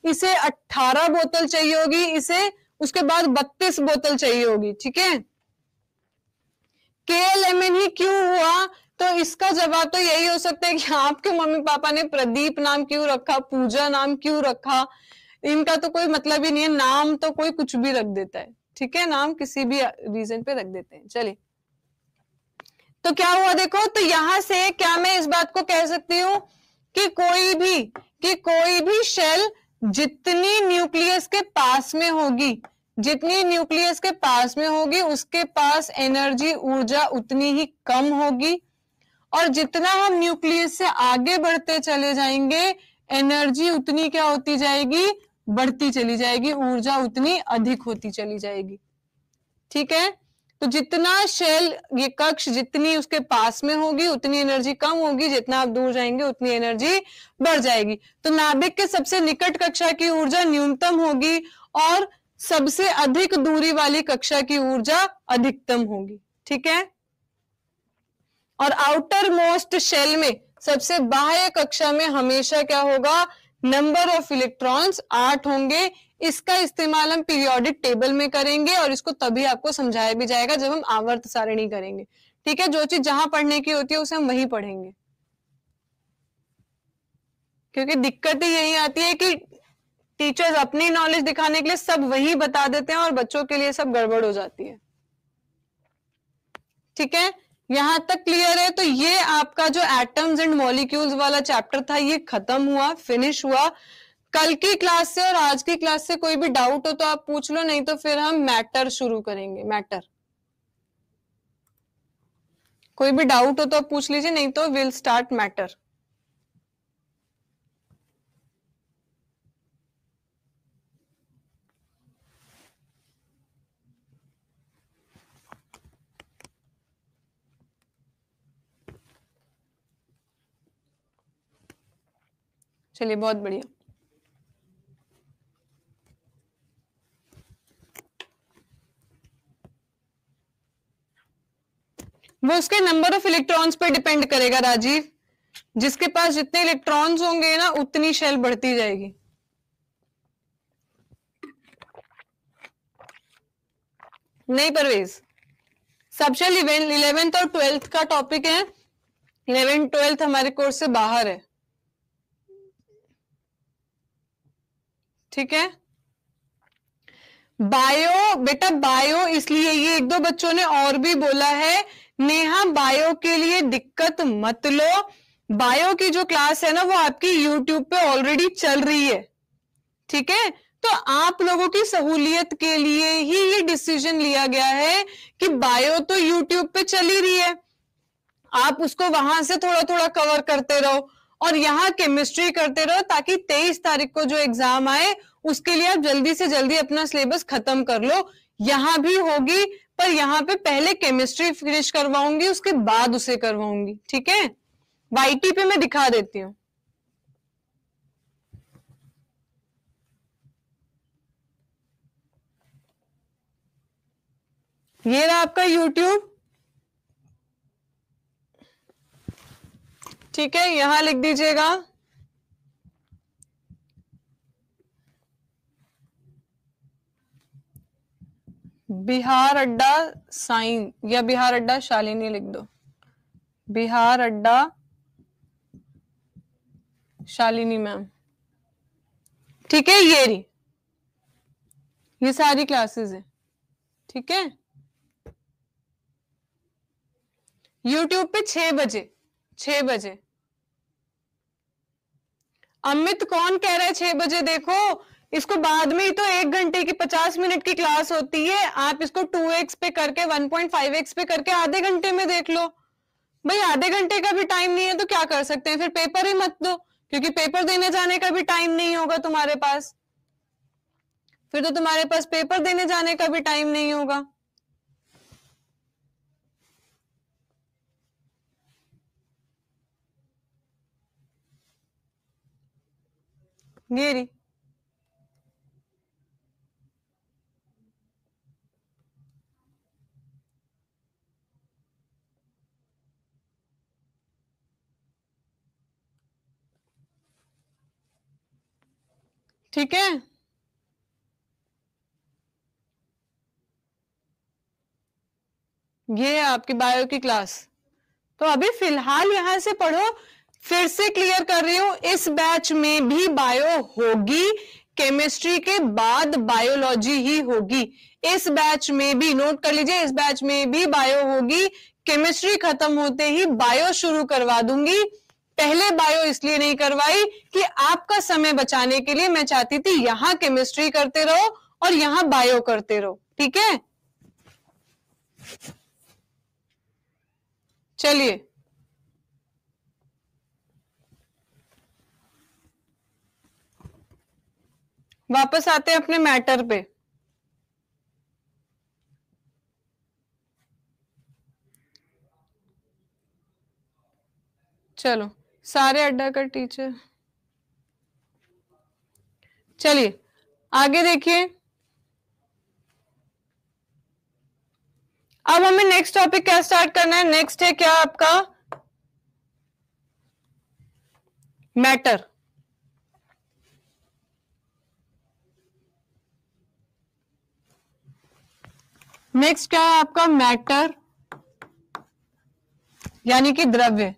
इसे 18 बोतल चाहिए होगी इसे उसके बाद 32 बोतल चाहिए होगी ठीक है के ही क्यों हुआ तो इसका जवाब तो यही हो सकता है कि आपके मम्मी पापा ने प्रदीप नाम क्यों रखा पूजा नाम क्यों रखा इनका तो कोई मतलब ही नहीं है नाम तो कोई कुछ भी रख देता है ठीक है नाम किसी भी रीजन पे रख देते हैं चलिए तो क्या हुआ देखो तो यहां से क्या मैं इस बात को कह सकती हूँ कि कोई भी कि कोई भी शेल जितनी न्यूक्लियस के पास में होगी जितनी न्यूक्लियस के पास में होगी उसके पास एनर्जी ऊर्जा उतनी ही कम होगी और जितना हम न्यूक्लियस से आगे बढ़ते चले जाएंगे एनर्जी उतनी क्या होती जाएगी बढ़ती चली जाएगी ऊर्जा उतनी अधिक होती चली जाएगी ठीक है तो जितना शेल ये कक्ष जितनी उसके पास में होगी उतनी एनर्जी कम होगी जितना आप दूर जाएंगे उतनी एनर्जी बढ़ जाएगी तो नाभिक के सबसे निकट कक्षा की ऊर्जा न्यूनतम होगी और सबसे अधिक दूरी वाली कक्षा की ऊर्जा अधिकतम होगी ठीक है और आउटर मोस्ट शेल में सबसे बाह्य कक्षा में हमेशा क्या होगा नंबर ऑफ इलेक्ट्रॉन्स आठ होंगे इसका इस्तेमाल हम पीरियोडिक टेबल में करेंगे और इसको तभी आपको समझाया भी जाएगा जब हम आवर्त सारणी करेंगे ठीक है जो चीज जहां पढ़ने की होती है उसे हम वहीं पढ़ेंगे क्योंकि दिक्कत ही यही आती है कि टीचर्स अपनी नॉलेज दिखाने के लिए सब वही बता देते हैं और बच्चों के लिए सब गड़बड़ हो जाती है ठीक है यहां तक क्लियर है तो ये आपका जो एटम्स एंड मॉलिक्यूल्स वाला चैप्टर था ये खत्म हुआ फिनिश हुआ कल की क्लास से और आज की क्लास से कोई भी डाउट हो तो आप पूछ लो नहीं तो फिर हम मैटर शुरू करेंगे मैटर कोई भी डाउट हो तो आप पूछ लीजिए नहीं तो विल स्टार्ट मैटर चलिए बहुत बढ़िया वो उसके नंबर ऑफ इलेक्ट्रॉन्स पर डिपेंड करेगा राजीव जिसके पास जितने इलेक्ट्रॉन्स होंगे ना उतनी शेल बढ़ती जाएगी नहीं परवेज शेल इवेंट इलेवेंथ और ट्वेल्थ का टॉपिक है इलेवेंथ ट्वेल्थ हमारे कोर्स से बाहर है ठीक है बायो बेटा बायो इसलिए ये एक दो बच्चों ने और भी बोला है नेहा बायो के लिए दिक्कत मत लो बायो की जो क्लास है ना वो आपकी यूट्यूब पे ऑलरेडी चल रही है ठीक है तो आप लोगों की सहूलियत के लिए ही ये डिसीजन लिया गया है कि बायो तो यूट्यूब पे चल ही रही है आप उसको वहां से थोड़ा थोड़ा कवर करते रहो और यहाँ केमिस्ट्री करते रहो ताकि 23 तारीख को जो एग्जाम आए उसके लिए आप जल्दी से जल्दी अपना सिलेबस खत्म कर लो यहां भी होगी पर यहाँ पे पहले केमिस्ट्री फिनिश करवाऊंगी उसके बाद उसे करवाऊंगी ठीक है वाईटी पे मैं दिखा देती हूँ ये रहा आपका यूट्यूब ठीक है यहां लिख दीजिएगा बिहार अड्डा साइन या बिहार अड्डा शालिनी लिख दो बिहार अड्डा शालिनी मैम ठीक है ये री ये सारी क्लासेस है ठीक है यूट्यूब पे छह बजे छह बजे अमित कौन कह रहा है छह बजे देखो इसको बाद में ही तो एक घंटे की पचास मिनट की क्लास होती है आप इसको टू एक्स पे करके वन पॉइंट फाइव एक्स पे करके आधे घंटे में देख लो भाई आधे घंटे का भी टाइम नहीं है तो क्या कर सकते हैं फिर पेपर ही मत दो क्योंकि पेपर देने जाने का भी टाइम नहीं होगा तुम्हारे पास फिर तो तुम्हारे पास पेपर देने जाने का भी टाइम नहीं होगा गेरी ठीक है ये है आपकी बायो की क्लास तो अभी फिलहाल यहां से पढ़ो फिर से क्लियर कर रही हूं इस बैच में भी बायो होगी केमिस्ट्री के बाद बायोलॉजी ही होगी इस बैच में भी नोट कर लीजिए इस बैच में भी बायो होगी केमिस्ट्री खत्म होते ही बायो शुरू करवा दूंगी पहले बायो इसलिए नहीं करवाई कि आपका समय बचाने के लिए मैं चाहती थी यहां केमिस्ट्री करते रहो और यहां बायो करते रहो ठीक है चलिए वापस आते हैं अपने मैटर पे चलो सारे अड्डा कर टीचर चलिए आगे देखिए अब हमें नेक्स्ट टॉपिक क्या स्टार्ट करना है नेक्स्ट है क्या आपका मैटर नेक्स्ट क्या है आपका मैटर यानी कि द्रव्य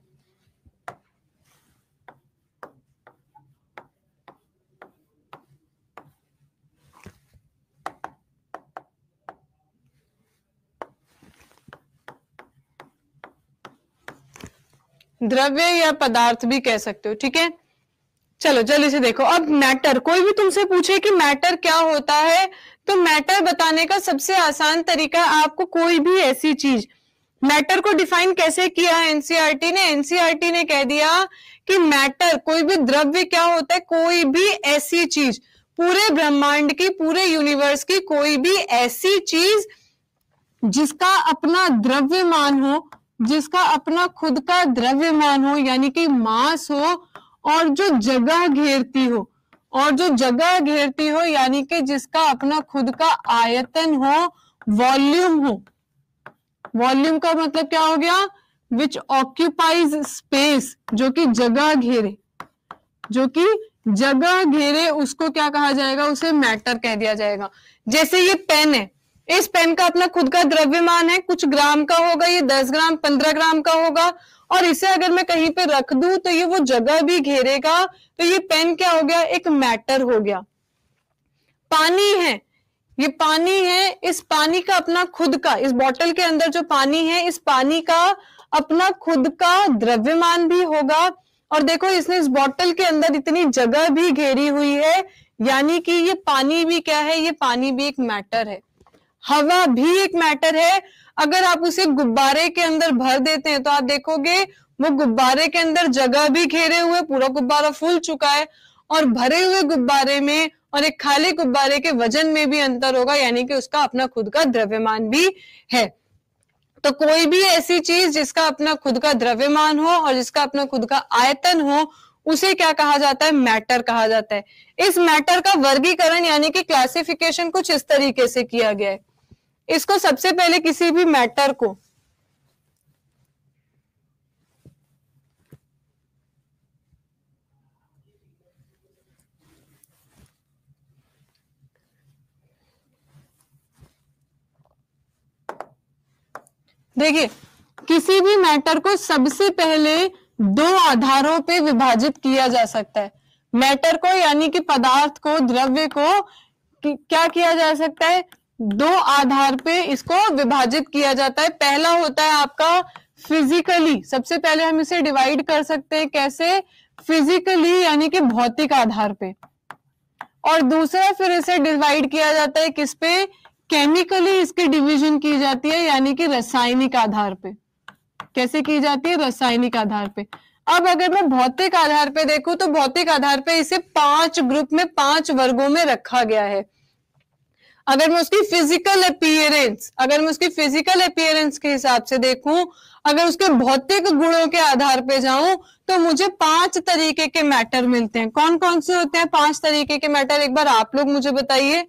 द्रव्य या पदार्थ भी कह सकते हो ठीक है चलो जल्दी से देखो अब मैटर कोई भी तुमसे पूछे कि मैटर क्या होता है तो मैटर बताने का सबसे आसान तरीका आपको कोई भी ऐसी चीज मैटर को डिफाइन कैसे किया एनसीआरटी e ने एनसीआरटी e ने कह दिया कि मैटर कोई भी द्रव्य क्या होता है कोई भी ऐसी चीज पूरे ब्रह्मांड की पूरे यूनिवर्स की कोई भी ऐसी चीज जिसका अपना द्रव्यमान हो जिसका अपना खुद का द्रव्यमान हो यानी कि मास हो और जो जगह घेरती हो और जो जगह घेरती हो यानी कि जिसका अपना खुद का आयतन हो वॉल्यूम हो वॉल्यूम का मतलब क्या हो गया विच ऑक्यूपाइज स्पेस जो कि जगह घेरे जो कि जगह घेरे उसको क्या कहा जाएगा उसे मैटर कह दिया जाएगा जैसे ये पेन है इस पेन का अपना खुद का द्रव्यमान है कुछ ग्राम का होगा ये दस ग्राम पंद्रह ग्राम का होगा और इसे अगर मैं कहीं पे रख दू तो ये वो जगह भी घेरेगा तो ये पेन क्या हो गया एक मैटर हो गया पानी है ये पानी है इस पानी का अपना खुद का इस बॉटल के अंदर जो पानी है इस पानी का अपना खुद का द्रव्यमान भी होगा और देखो इसने इस बॉटल के अंदर इतनी जगह भी घेरी हुई है यानी कि ये पानी भी क्या है ये पानी भी एक मैटर है हवा भी एक मैटर है अगर आप उसे गुब्बारे के अंदर भर देते हैं तो आप देखोगे वो गुब्बारे के अंदर जगह भी घेरे हुए पूरा गुब्बारा फूल चुका है और भरे हुए गुब्बारे में और एक खाली गुब्बारे के वजन में भी अंतर होगा यानी कि उसका अपना खुद का द्रव्यमान भी है तो कोई भी ऐसी चीज जिसका अपना खुद का द्रव्यमान हो और जिसका अपना खुद का आयतन हो उसे क्या कहा जाता है मैटर कहा जाता है इस मैटर का वर्गीकरण यानी कि क्लासिफिकेशन कुछ इस तरीके से किया गया है इसको सबसे पहले किसी भी मैटर को देखिए किसी भी मैटर को सबसे पहले दो आधारों पे विभाजित किया जा सकता है मैटर को यानी कि पदार्थ को द्रव्य को क्या किया जा सकता है दो आधार पे इसको विभाजित किया जाता है पहला होता है आपका फिजिकली सबसे पहले हम इसे डिवाइड कर सकते हैं कैसे फिजिकली यानी कि भौतिक आधार पे और दूसरा फिर इसे डिवाइड किया जाता है किस पे केमिकली इसकी डिवीजन की जाती है यानी कि रासायनिक आधार पे कैसे की जाती है रासायनिक आधार पे अब अगर मैं भौतिक आधार पे देखूं तो भौतिक आधार पे इसे पांच ग्रुप में पांच वर्गों में रखा गया है अगर मैं उसकी फिजिकल अपियरेंस अगर मैं उसकी फिजिकल अपियरेंस के हिसाब से देखूं अगर उसके भौतिक गुणों के आधार पे जाऊं तो मुझे पांच तरीके के मैटर मिलते हैं कौन कौन से होते हैं पांच तरीके के मैटर एक बार आप लोग मुझे बताइए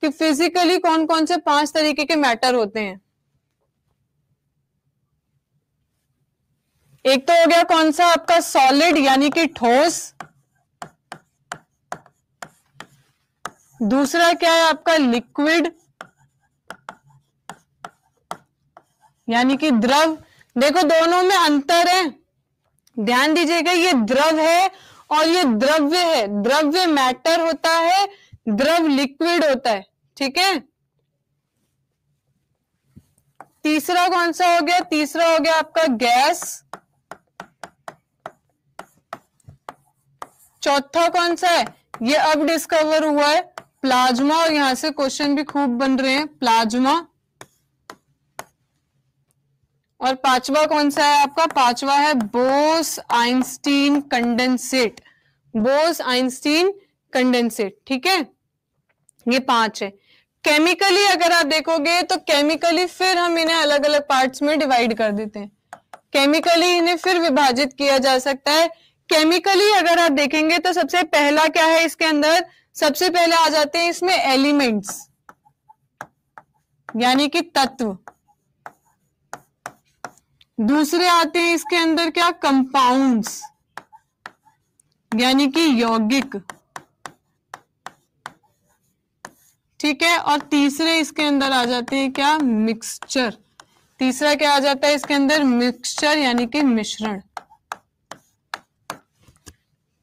कि फिजिकली कौन कौन से पांच तरीके के मैटर होते हैं एक तो हो गया कौन सा आपका सॉलिड यानी कि ठोस दूसरा क्या है आपका लिक्विड यानी कि द्रव देखो दोनों में अंतर है ध्यान दीजिएगा ये द्रव है और ये द्रव्य है द्रव्य मैटर होता है द्रव लिक्विड होता है ठीक है तीसरा कौन सा हो गया तीसरा हो गया आपका गैस चौथा कौन सा है ये अब डिस्कवर हुआ है प्लाज्मा और यहां से क्वेश्चन भी खूब बन रहे हैं प्लाज्मा और पांचवा कौन सा है आपका पांचवा है Bose Einstein condensate Bose Einstein condensate ठीक है ये पांच है केमिकली अगर आप देखोगे तो केमिकली फिर हम इन्हें अलग अलग पार्ट्स में डिवाइड कर देते हैं केमिकली इन्हें फिर विभाजित किया जा सकता है केमिकली अगर आप देखेंगे तो सबसे पहला क्या है इसके अंदर सबसे पहले आ जाते हैं इसमें एलिमेंट्स यानी कि तत्व दूसरे आते हैं इसके अंदर क्या कंपाउंड्स यानी कि यौगिक ठीक है और तीसरे इसके अंदर आ जाते हैं क्या मिक्सचर तीसरा क्या आ जाता है इसके अंदर मिक्सचर यानी कि मिश्रण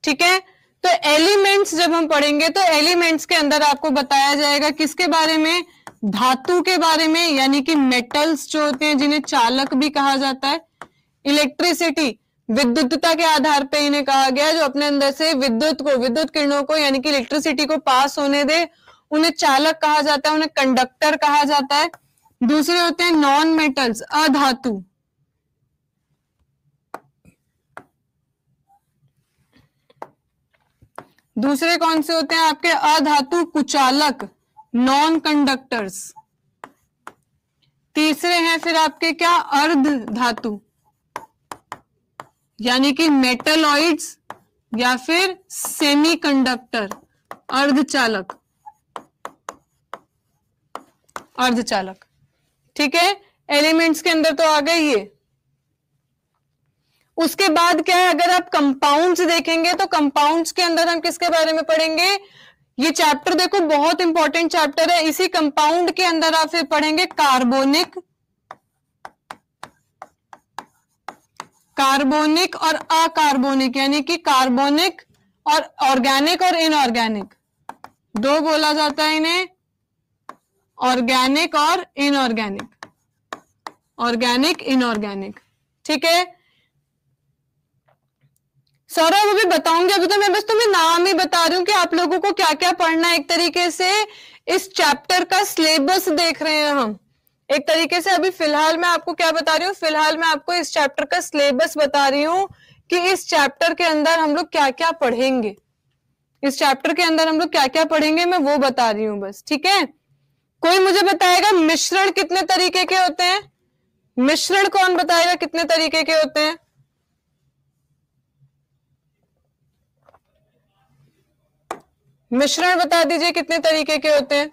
ठीक है तो एलिमेंट्स जब हम पढ़ेंगे तो एलिमेंट्स के अंदर आपको बताया जाएगा किसके बारे में धातु के बारे में यानी कि मेटल्स जो होते हैं जिन्हें चालक भी कहा जाता है इलेक्ट्रिसिटी विद्युतता के आधार पर इन्हें कहा गया जो अपने अंदर से विद्युत को विद्युत किरणों को यानी कि इलेक्ट्रिसिटी को पास होने दे उन्हें चालक कहा जाता है उन्हें कंडक्टर कहा जाता है दूसरे होते हैं नॉन मेटल्स अधातु दूसरे कौन से होते हैं आपके अधातु कुचालक नॉन कंडक्टर्स तीसरे हैं फिर आपके क्या अर्ध धातु यानी कि मेटलॉइड्स या फिर सेमीकंडक्टर अर्धचालक अर्धचालक ठीक है एलिमेंट्स के अंदर तो आ गए ये उसके बाद क्या है अगर आप कंपाउंड्स देखेंगे तो कंपाउंड्स के अंदर हम किसके बारे में पढ़ेंगे ये चैप्टर देखो बहुत इंपॉर्टेंट चैप्टर है इसी कंपाउंड के अंदर आप फिर पढ़ेंगे कार्बोनिक कार्बोनिक और अकार्बोनिक यानी कि कार्बोनिक और ऑर्गेनिक और इनऑर्गेनिक दो बोला जाता है इन्हें ऑर्गेनिक और इनऑर्गेनिक ऑर्गेनिक इनऑर्गेनिक ठीक है सौरभ अभी बताऊंगी अभी तो मैं बस तुम्हें नाम ही बता रही हूँ कि आप लोगों को क्या क्या पढ़ना है एक तरीके से इस चैप्टर का सिलेबस देख रहे हैं हम एक तरीके से अभी फिलहाल मैं आपको क्या बता रही हूँ फिलहाल मैं आपको इस चैप्टर का सिलेबस बता रही हूँ कि इस चैप्टर के अंदर हम लोग क्या क्या पढ़ेंगे इस चैप्टर के अंदर हम लोग क्या क्या पढ़ेंगे मैं वो बता रही हूँ बस ठीक है कोई मुझे बताएगा मिश्रण कितने तरीके के होते हैं मिश्रण कौन बताएगा कितने तरीके के होते हैं मिश्रण बता दीजिए कितने तरीके के होते हैं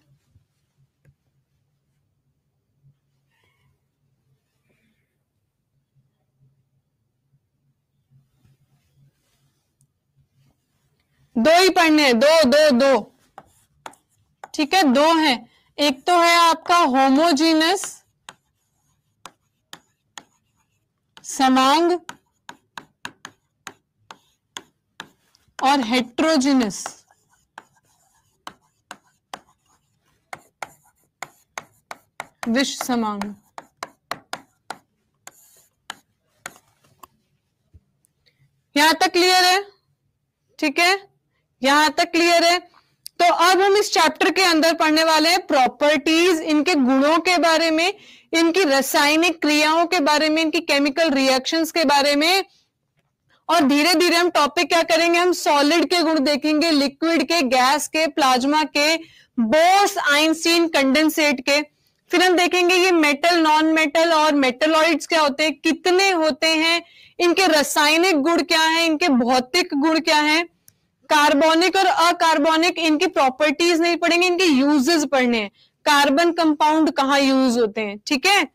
दो ही पढ़ने हैं दो दो दो ठीक है दो हैं एक तो है आपका होमोजीनस समांग और हेट्रोजीनस विश्व समांग यहां तक क्लियर है ठीक है यहां तक क्लियर है तो अब हम इस चैप्टर के अंदर पढ़ने वाले हैं प्रॉपर्टीज इनके गुणों के बारे में इनकी रासायनिक क्रियाओं के बारे में इनकी केमिकल रिएक्शंस के बारे में और धीरे धीरे हम टॉपिक क्या करेंगे हम सॉलिड के गुण देखेंगे लिक्विड के गैस के प्लाज्मा के बोस आइंस्टीन कंडेंसेट के फिर हम देखेंगे ये मेटल नॉन मेटल और मेटलॉइड्स क्या होते हैं कितने होते हैं इनके रासायनिक गुण क्या है इनके भौतिक गुण क्या है कार्बोनिक और अकार्बोनिक इनकी प्रॉपर्टीज नहीं पढ़ेंगे इनके यूजेस पढ़ने हैं कार्बन कंपाउंड कहाँ यूज होते हैं ठीक है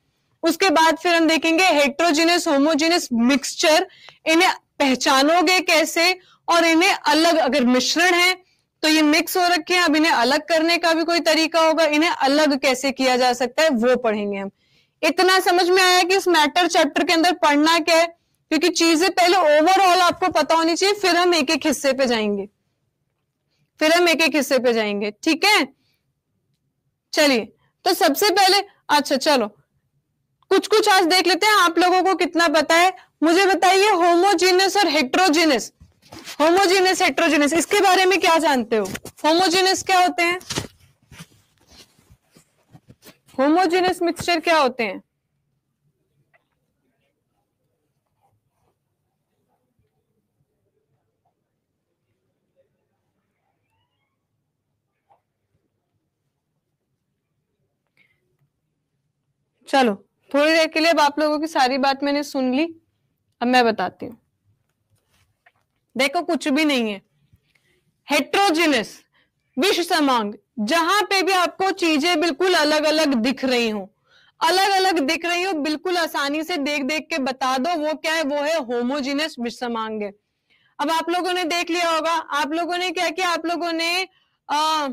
उसके बाद फिर हम देखेंगे हेट्रोजिनस होमोजिनस मिक्सचर इन्हें पहचानोगे कैसे और इन्हें अलग अगर मिश्रण है तो ये मिक्स हो रखे हैं अब इन्हें अलग करने का भी कोई तरीका होगा इन्हें अलग कैसे किया जा सकता है वो पढ़ेंगे हम इतना समझ में आया कि इस मैटर चैप्टर के अंदर पढ़ना क्या है क्योंकि चीजें पहले ओवरऑल आपको पता होनी चाहिए फिर हम एक एक हिस्से पे जाएंगे फिर हम एक एक हिस्से पे जाएंगे ठीक है चलिए तो सबसे पहले अच्छा चलो कुछ कुछ आज देख लेते हैं आप लोगों को कितना पता है मुझे बताइए होमोजीनियस और हेट्रोजीनियस होमोजेनस हेट्रोजेनस इसके बारे में क्या जानते हो होमोजेनस क्या होते हैं होमोजेनस मिक्सचर क्या होते हैं चलो थोड़ी देर के लिए अब आप लोगों की सारी बात मैंने सुन ली अब मैं बताती हूं देखो कुछ भी नहीं है हेट्रोजिनस विश्व समांग जहां पे भी आपको चीजें बिल्कुल अलग अलग दिख रही हो अलग अलग दिख रही हो बिल्कुल आसानी से देख देख के बता दो वो क्या है वो है होमोजिनस विश्व समांग अब आप लोगों ने देख लिया होगा आप लोगों ने क्या किया आप लोगों ने आ,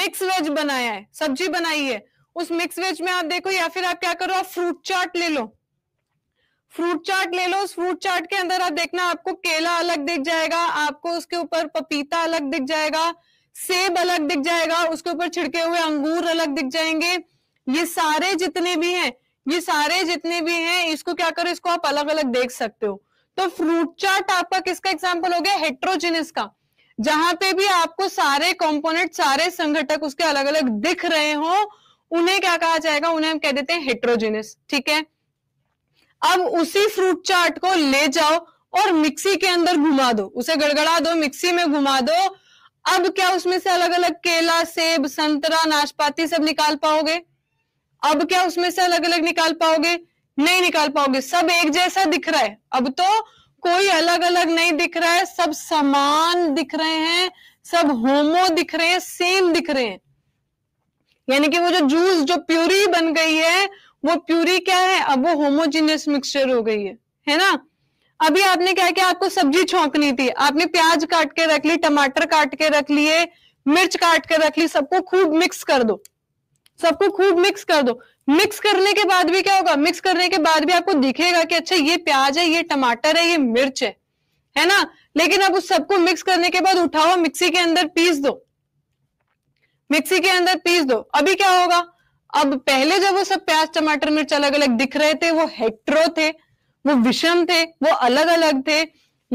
मिक्स वेज बनाया है सब्जी बनाई है उस मिक्स वेज में आप देखो या फिर आप क्या करो आप फ्रूट चाट ले लो फ्रूट चाट ले लो फ्रूट चाट के अंदर आप देखना आपको केला अलग दिख जाएगा आपको उसके ऊपर पपीता अलग दिख जाएगा सेब अलग दिख जाएगा उसके ऊपर छिड़के हुए अंगूर अलग दिख जाएंगे ये सारे जितने भी हैं ये सारे जितने भी हैं इसको क्या करो इसको आप अलग अलग देख सकते हो तो फ्रूट चार्ट आपका किसका एग्जाम्पल हो गया हेट्रोजिनस का जहां पे भी आपको सारे कॉम्पोनेंट सारे संघटक उसके अलग अलग दिख रहे हो उन्हें क्या कहा जाएगा उन्हें हम कह देते हैं हेट्रोजिनस ठीक है अब उसी फ्रूट चाट को ले जाओ और मिक्सी के अंदर घुमा दो उसे गड़गड़ा दो मिक्सी में घुमा दो अब क्या उसमें से अलग अलग केला सेब संतरा नाशपाती सब निकाल पाओगे अब क्या उसमें से अलग अलग निकाल पाओगे नहीं निकाल पाओगे सब एक जैसा दिख रहा है अब तो कोई अलग अलग नहीं दिख रहा है सब समान दिख रहे हैं सब होमो दिख रहे हैं सेम दिख रहे हैं यानी कि वो जो जूस जो प्यूरी बन गई है वो प्यूरी क्या है अब वो होमोजीनियस मिक्सचर हो गई है है ना अभी आपने क्या किया आपको सब्जी छोंकनी थी आपने प्याज काट के रख ली टमाटर काट के रख लिए मिर्च काट के रख ली सबको खूब मिक्स कर दो सबको खूब मिक्स कर दो मिक्स करने के बाद भी क्या होगा मिक्स करने के बाद भी आपको दिखेगा कि अच्छा ये प्याज है ये टमाटर है ये मिर्च है है ना लेकिन आप उस सबको मिक्स करने के बाद उठाओ मिक्सी के अंदर पीस दो मिक्सी के अंदर पीस दो अभी क्या होगा अब पहले जब वो सब प्याज टमाटर मिर्च अलग अलग दिख रहे थे वो हेक्ट्रो थे वो विषम थे वो अलग अलग थे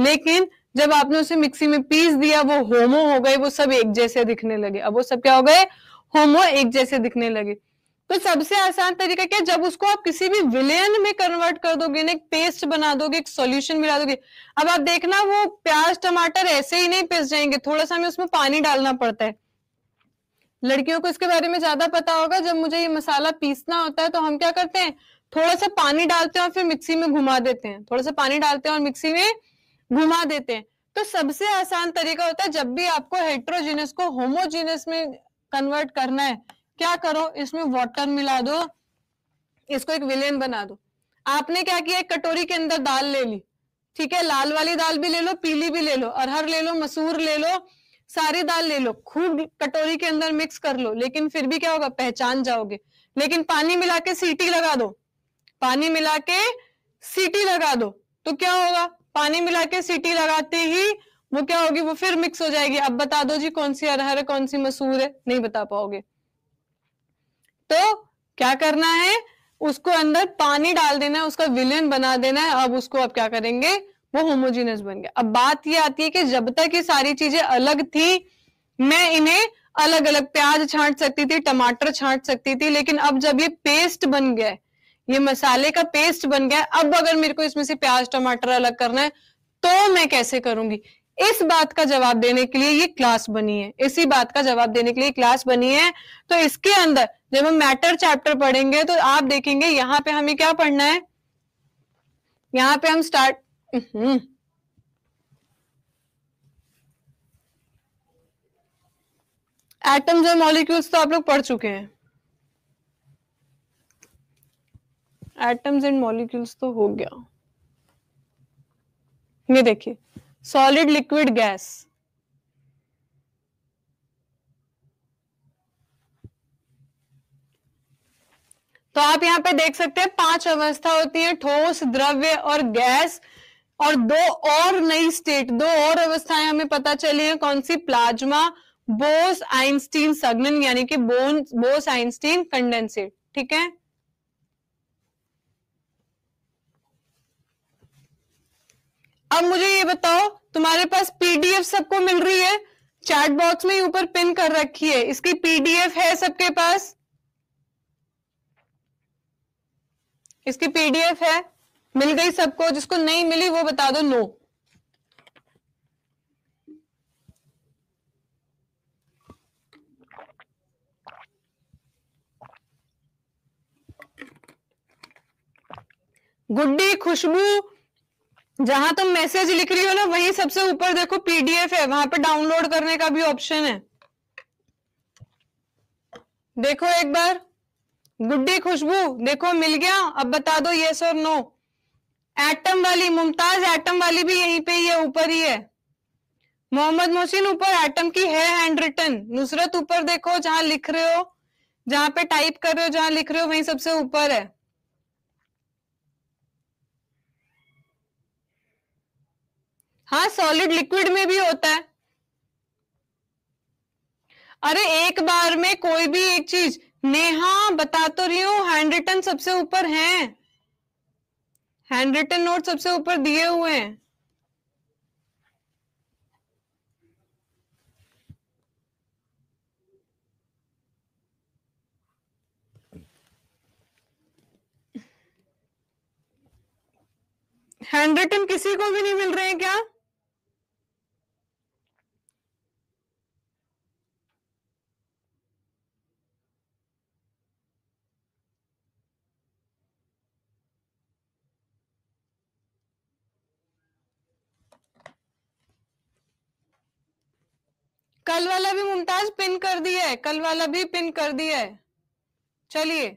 लेकिन जब आपने उसे मिक्सी में पीस दिया वो होमो हो गए वो सब एक जैसे दिखने लगे अब वो सब क्या हो गए होमो एक जैसे दिखने लगे तो सबसे आसान तरीका क्या जब उसको आप किसी भी विलयन में कन्वर्ट कर दोगे ना एक पेस्ट बना दोगे एक सॉल्यूशन मिला दोगे अब आप देखना वो प्याज टमाटर ऐसे ही नहीं पिस जाएंगे थोड़ा सा हमें उसमें पानी डालना पड़ता है लड़कियों को इसके बारे में ज्यादा पता होगा जब मुझे ये मसाला पीसना होता है तो हम क्या करते हैं थोड़ा सा पानी डालते हैं और फिर मिक्सी में घुमा देते हैं थोड़ा सा पानी डालते हैं और मिक्सी में घुमा देते हैं तो सबसे आसान तरीका होता है जब भी आपको हेट्रोजीनस को होमोजीनस में कन्वर्ट करना है क्या करो इसमें वाटर मिला दो इसको एक विलेन बना दो आपने क्या किया एक कटोरी के अंदर दाल ले ली ठीक है लाल वाली दाल भी ले लो पीली भी ले लो अरहर ले लो मसूर ले लो सारी दाल ले लो खूब कटोरी के अंदर मिक्स कर लो लेकिन फिर भी क्या होगा पहचान जाओगे लेकिन पानी मिला के सीटी लगा दो पानी मिला के सीटी लगा दो तो क्या होगा पानी मिला के सीटी लगाते ही वो क्या होगी वो फिर मिक्स हो जाएगी अब बता दो जी कौन सी अरहर है कौन सी मसूर है नहीं बता पाओगे तो क्या करना है उसको अंदर पानी डाल देना है उसका विलियन बना देना है अब उसको आप क्या करेंगे वो होमोजीनियस बन गया अब बात ये आती है कि जब तक ये सारी चीजें अलग थी मैं इन्हें अलग अलग प्याज छांट सकती थी टमाटर छांट सकती थी लेकिन अब जब ये पेस्ट बन गया ये मसाले का पेस्ट बन गया अब अगर मेरे को इसमें से प्याज टमाटर अलग करना है तो मैं कैसे करूंगी इस बात का जवाब देने के लिए ये क्लास बनी है इसी बात का जवाब देने के लिए क्लास बनी है तो इसके अंदर जब हम मैटर चैप्टर पढ़ेंगे तो आप देखेंगे यहां पे हमें क्या पढ़ना है यहां पे हम स्टार्ट Mm-hmm. एटम्स और मॉलिक्यूल्स तो आप लोग पढ़ चुके हैं एटम्स एंड मॉलिक्यूल्स तो हो गया ये देखिए सॉलिड लिक्विड गैस तो आप यहां पे देख सकते हैं पांच अवस्था होती है ठोस द्रव्य और गैस और दो और नई स्टेट दो और अवस्थाएं हमें पता चली हैं कौन सी प्लाज्मा बोस आइंस्टीन सगनन यानी कि बोन बोस आइंस्टीन कंडेंसेट ठीक है अब मुझे ये बताओ तुम्हारे पास पीडीएफ सबको मिल रही है चैट बॉक्स में ऊपर पिन कर रखी है इसकी पीडीएफ है सबके पास इसकी पीडीएफ है मिल गई सबको जिसको नहीं मिली वो बता दो नो गुड्डी खुशबू जहां तुम मैसेज लिख रही हो ना वहीं सबसे ऊपर देखो पीडीएफ है वहां पर डाउनलोड करने का भी ऑप्शन है देखो एक बार गुड्डी खुशबू देखो मिल गया अब बता दो यस और नो एटम वाली मुमताज एटम वाली भी यहीं पे ही है ऊपर ही है मोहम्मद मोहसिन ऊपर एटम की है हैंड रिटन नुसरत ऊपर देखो जहां लिख रहे हो जहां पे टाइप कर रहे हो जहां लिख रहे हो वहीं सबसे ऊपर है हाँ सॉलिड लिक्विड में भी होता है अरे एक बार में कोई भी एक चीज नेहा बता तो रही हूं हैंड रिटन सबसे ऊपर है हैंड रिटन नोट सबसे ऊपर दिए हुए हैं हैंड रिटन किसी को भी नहीं मिल रहे हैं क्या कल वाला भी मुमताज पिन कर दिया है कल वाला भी पिन कर दिया है चलिए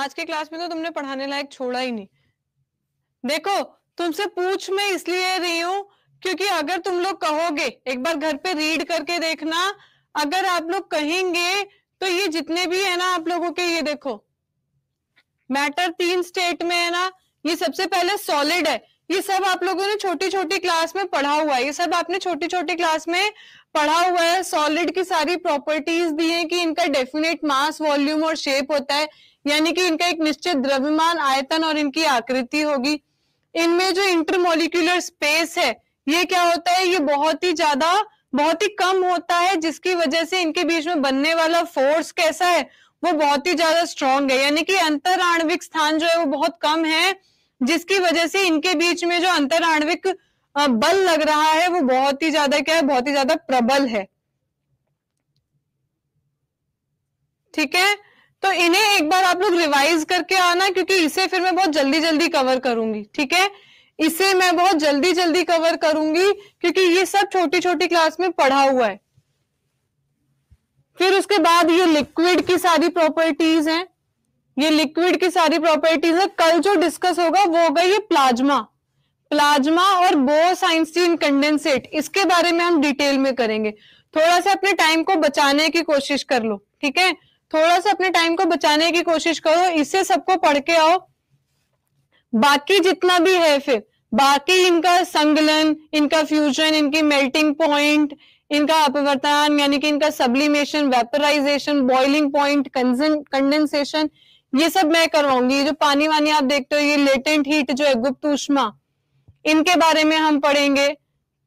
आज के क्लास में तो तुमने पढ़ाने लायक छोड़ा ही नहीं देखो तुमसे पूछ मैं इसलिए रही हूं क्योंकि अगर तुम लोग कहोगे एक बार घर पे रीड करके देखना अगर आप लोग कहेंगे तो ये जितने भी है ना आप लोगों के ये देखो मैटर तीन स्टेट में है ना ये सबसे पहले सॉलिड है ये सब आप लोगों ने छोटी छोटी क्लास में पढ़ा हुआ है ये सब आपने छोटी छोटी क्लास में पढ़ा हुआ है सॉलिड की सारी प्रॉपर्टीज दी है कि इनका डेफिनेट मास वॉल्यूम और शेप होता है यानी कि इनका एक निश्चित द्रव्यमान आयतन और इनकी आकृति होगी इनमें जो इंटरमोलिकुलर स्पेस है ये क्या होता है ये बहुत ही ज्यादा बहुत ही कम होता है जिसकी वजह से इनके बीच में बनने वाला फोर्स कैसा है वो बहुत ही ज्यादा स्ट्रॉन्ग है यानी कि अंतराणविक स्थान जो है वो बहुत कम है जिसकी वजह से इनके बीच में जो अंतराण्विक बल लग रहा है वो बहुत ही ज्यादा क्या है बहुत ही ज्यादा प्रबल है ठीक है तो इन्हें एक बार आप लोग रिवाइज करके आना क्योंकि इसे फिर मैं बहुत जल्दी जल्दी कवर करूंगी ठीक है इसे मैं बहुत जल्दी जल्दी कवर करूंगी क्योंकि ये सब छोटी छोटी क्लास में पढ़ा हुआ है फिर उसके बाद ये लिक्विड की सारी प्रॉपर्टीज हैं ये लिक्विड की सारी प्रॉपर्टीज है कल जो डिस्कस होगा वो होगा ये प्लाज्मा प्लाज्मा और बोसाइंस्टीन कंडेंसेट इसके बारे में हम डिटेल में करेंगे थोड़ा सा अपने टाइम को बचाने की कोशिश कर लो ठीक है थोड़ा सा अपने टाइम को बचाने की कोशिश करो इसे सबको पढ़ के आओ बाकी जितना भी है फिर बाकी इनका संगलन इनका फ्यूजन इनकी मेल्टिंग पॉइंट इनका अपवर्तन यानी कि इनका sublimation vaporisation boiling point condensation ये सब मैं करवाऊंगी जो पानी वानी आप देखते हो ये लेटेंट हीट जो है गुप्त ऊष्मा इनके बारे में हम पढ़ेंगे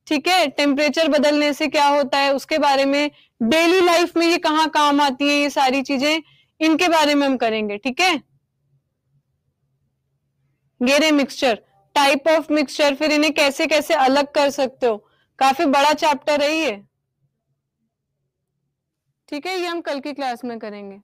ठीक है टेम्परेचर बदलने से क्या होता है उसके बारे में डेली लाइफ में ये कहाँ काम आती है ये सारी चीजें इनके बारे में हम करेंगे ठीक है गेरे मिक्सचर टाइप ऑफ मिक्सचर फिर इन्हें कैसे कैसे अलग कर सकते हो काफी बड़ा चैप्टर है ये ठीक है ये हम कल की क्लास में करेंगे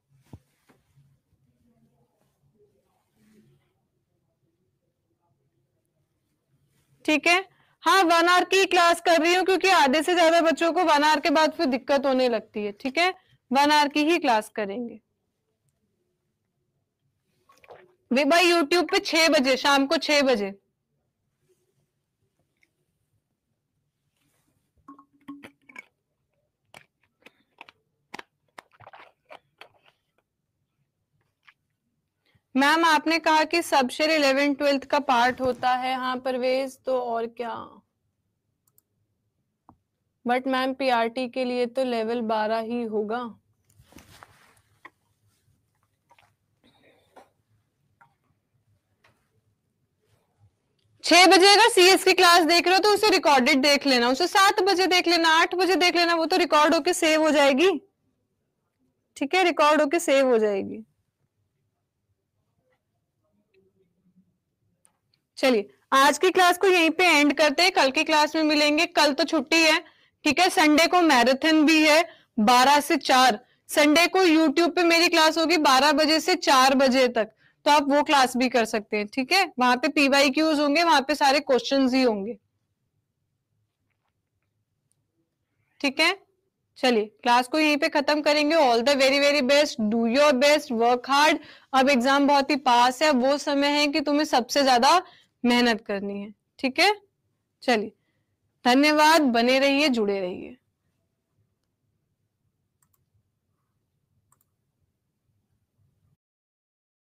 ठीक है हाँ वन आवर की क्लास कर रही हूँ क्योंकि आधे से ज्यादा बच्चों को वन आवर के बाद फिर दिक्कत होने लगती है ठीक है वन आवर की ही क्लास करेंगे वे भाई यूट्यूब पे छह बजे शाम को छह बजे मैम आपने कहा कि सब इलेवन ट्वेल्थ का पार्ट होता है हाँ परवेज तो और क्या बट मैम पीआरटी के लिए तो लेवल बारह ही होगा छह बजे अगर सीएस की क्लास देख रहे हो तो उसे रिकॉर्डेड देख लेना उसे सात बजे देख लेना आठ बजे देख लेना वो तो रिकॉर्ड होके सेव हो जाएगी ठीक है रिकॉर्ड होके सेव हो जाएगी चलिए आज की क्लास को यहीं पे एंड करते हैं कल की क्लास में मिलेंगे कल तो छुट्टी है ठीक है संडे को मैराथन भी है बारह से चार संडे को यूट्यूब पे मेरी क्लास होगी बारह बजे से चार बजे तक तो आप वो क्लास भी कर सकते हैं ठीक है वहां पे पीवाई क्यूज होंगे वहां पे सारे क्वेश्चन ही होंगे ठीक है चलिए क्लास को यहीं पे खत्म करेंगे all the very very best do your best work hard अब एग्जाम बहुत ही पास है वो समय है कि तुम्हें सबसे ज्यादा मेहनत करनी है ठीक है चलिए धन्यवाद बने रहिए जुड़े रहिए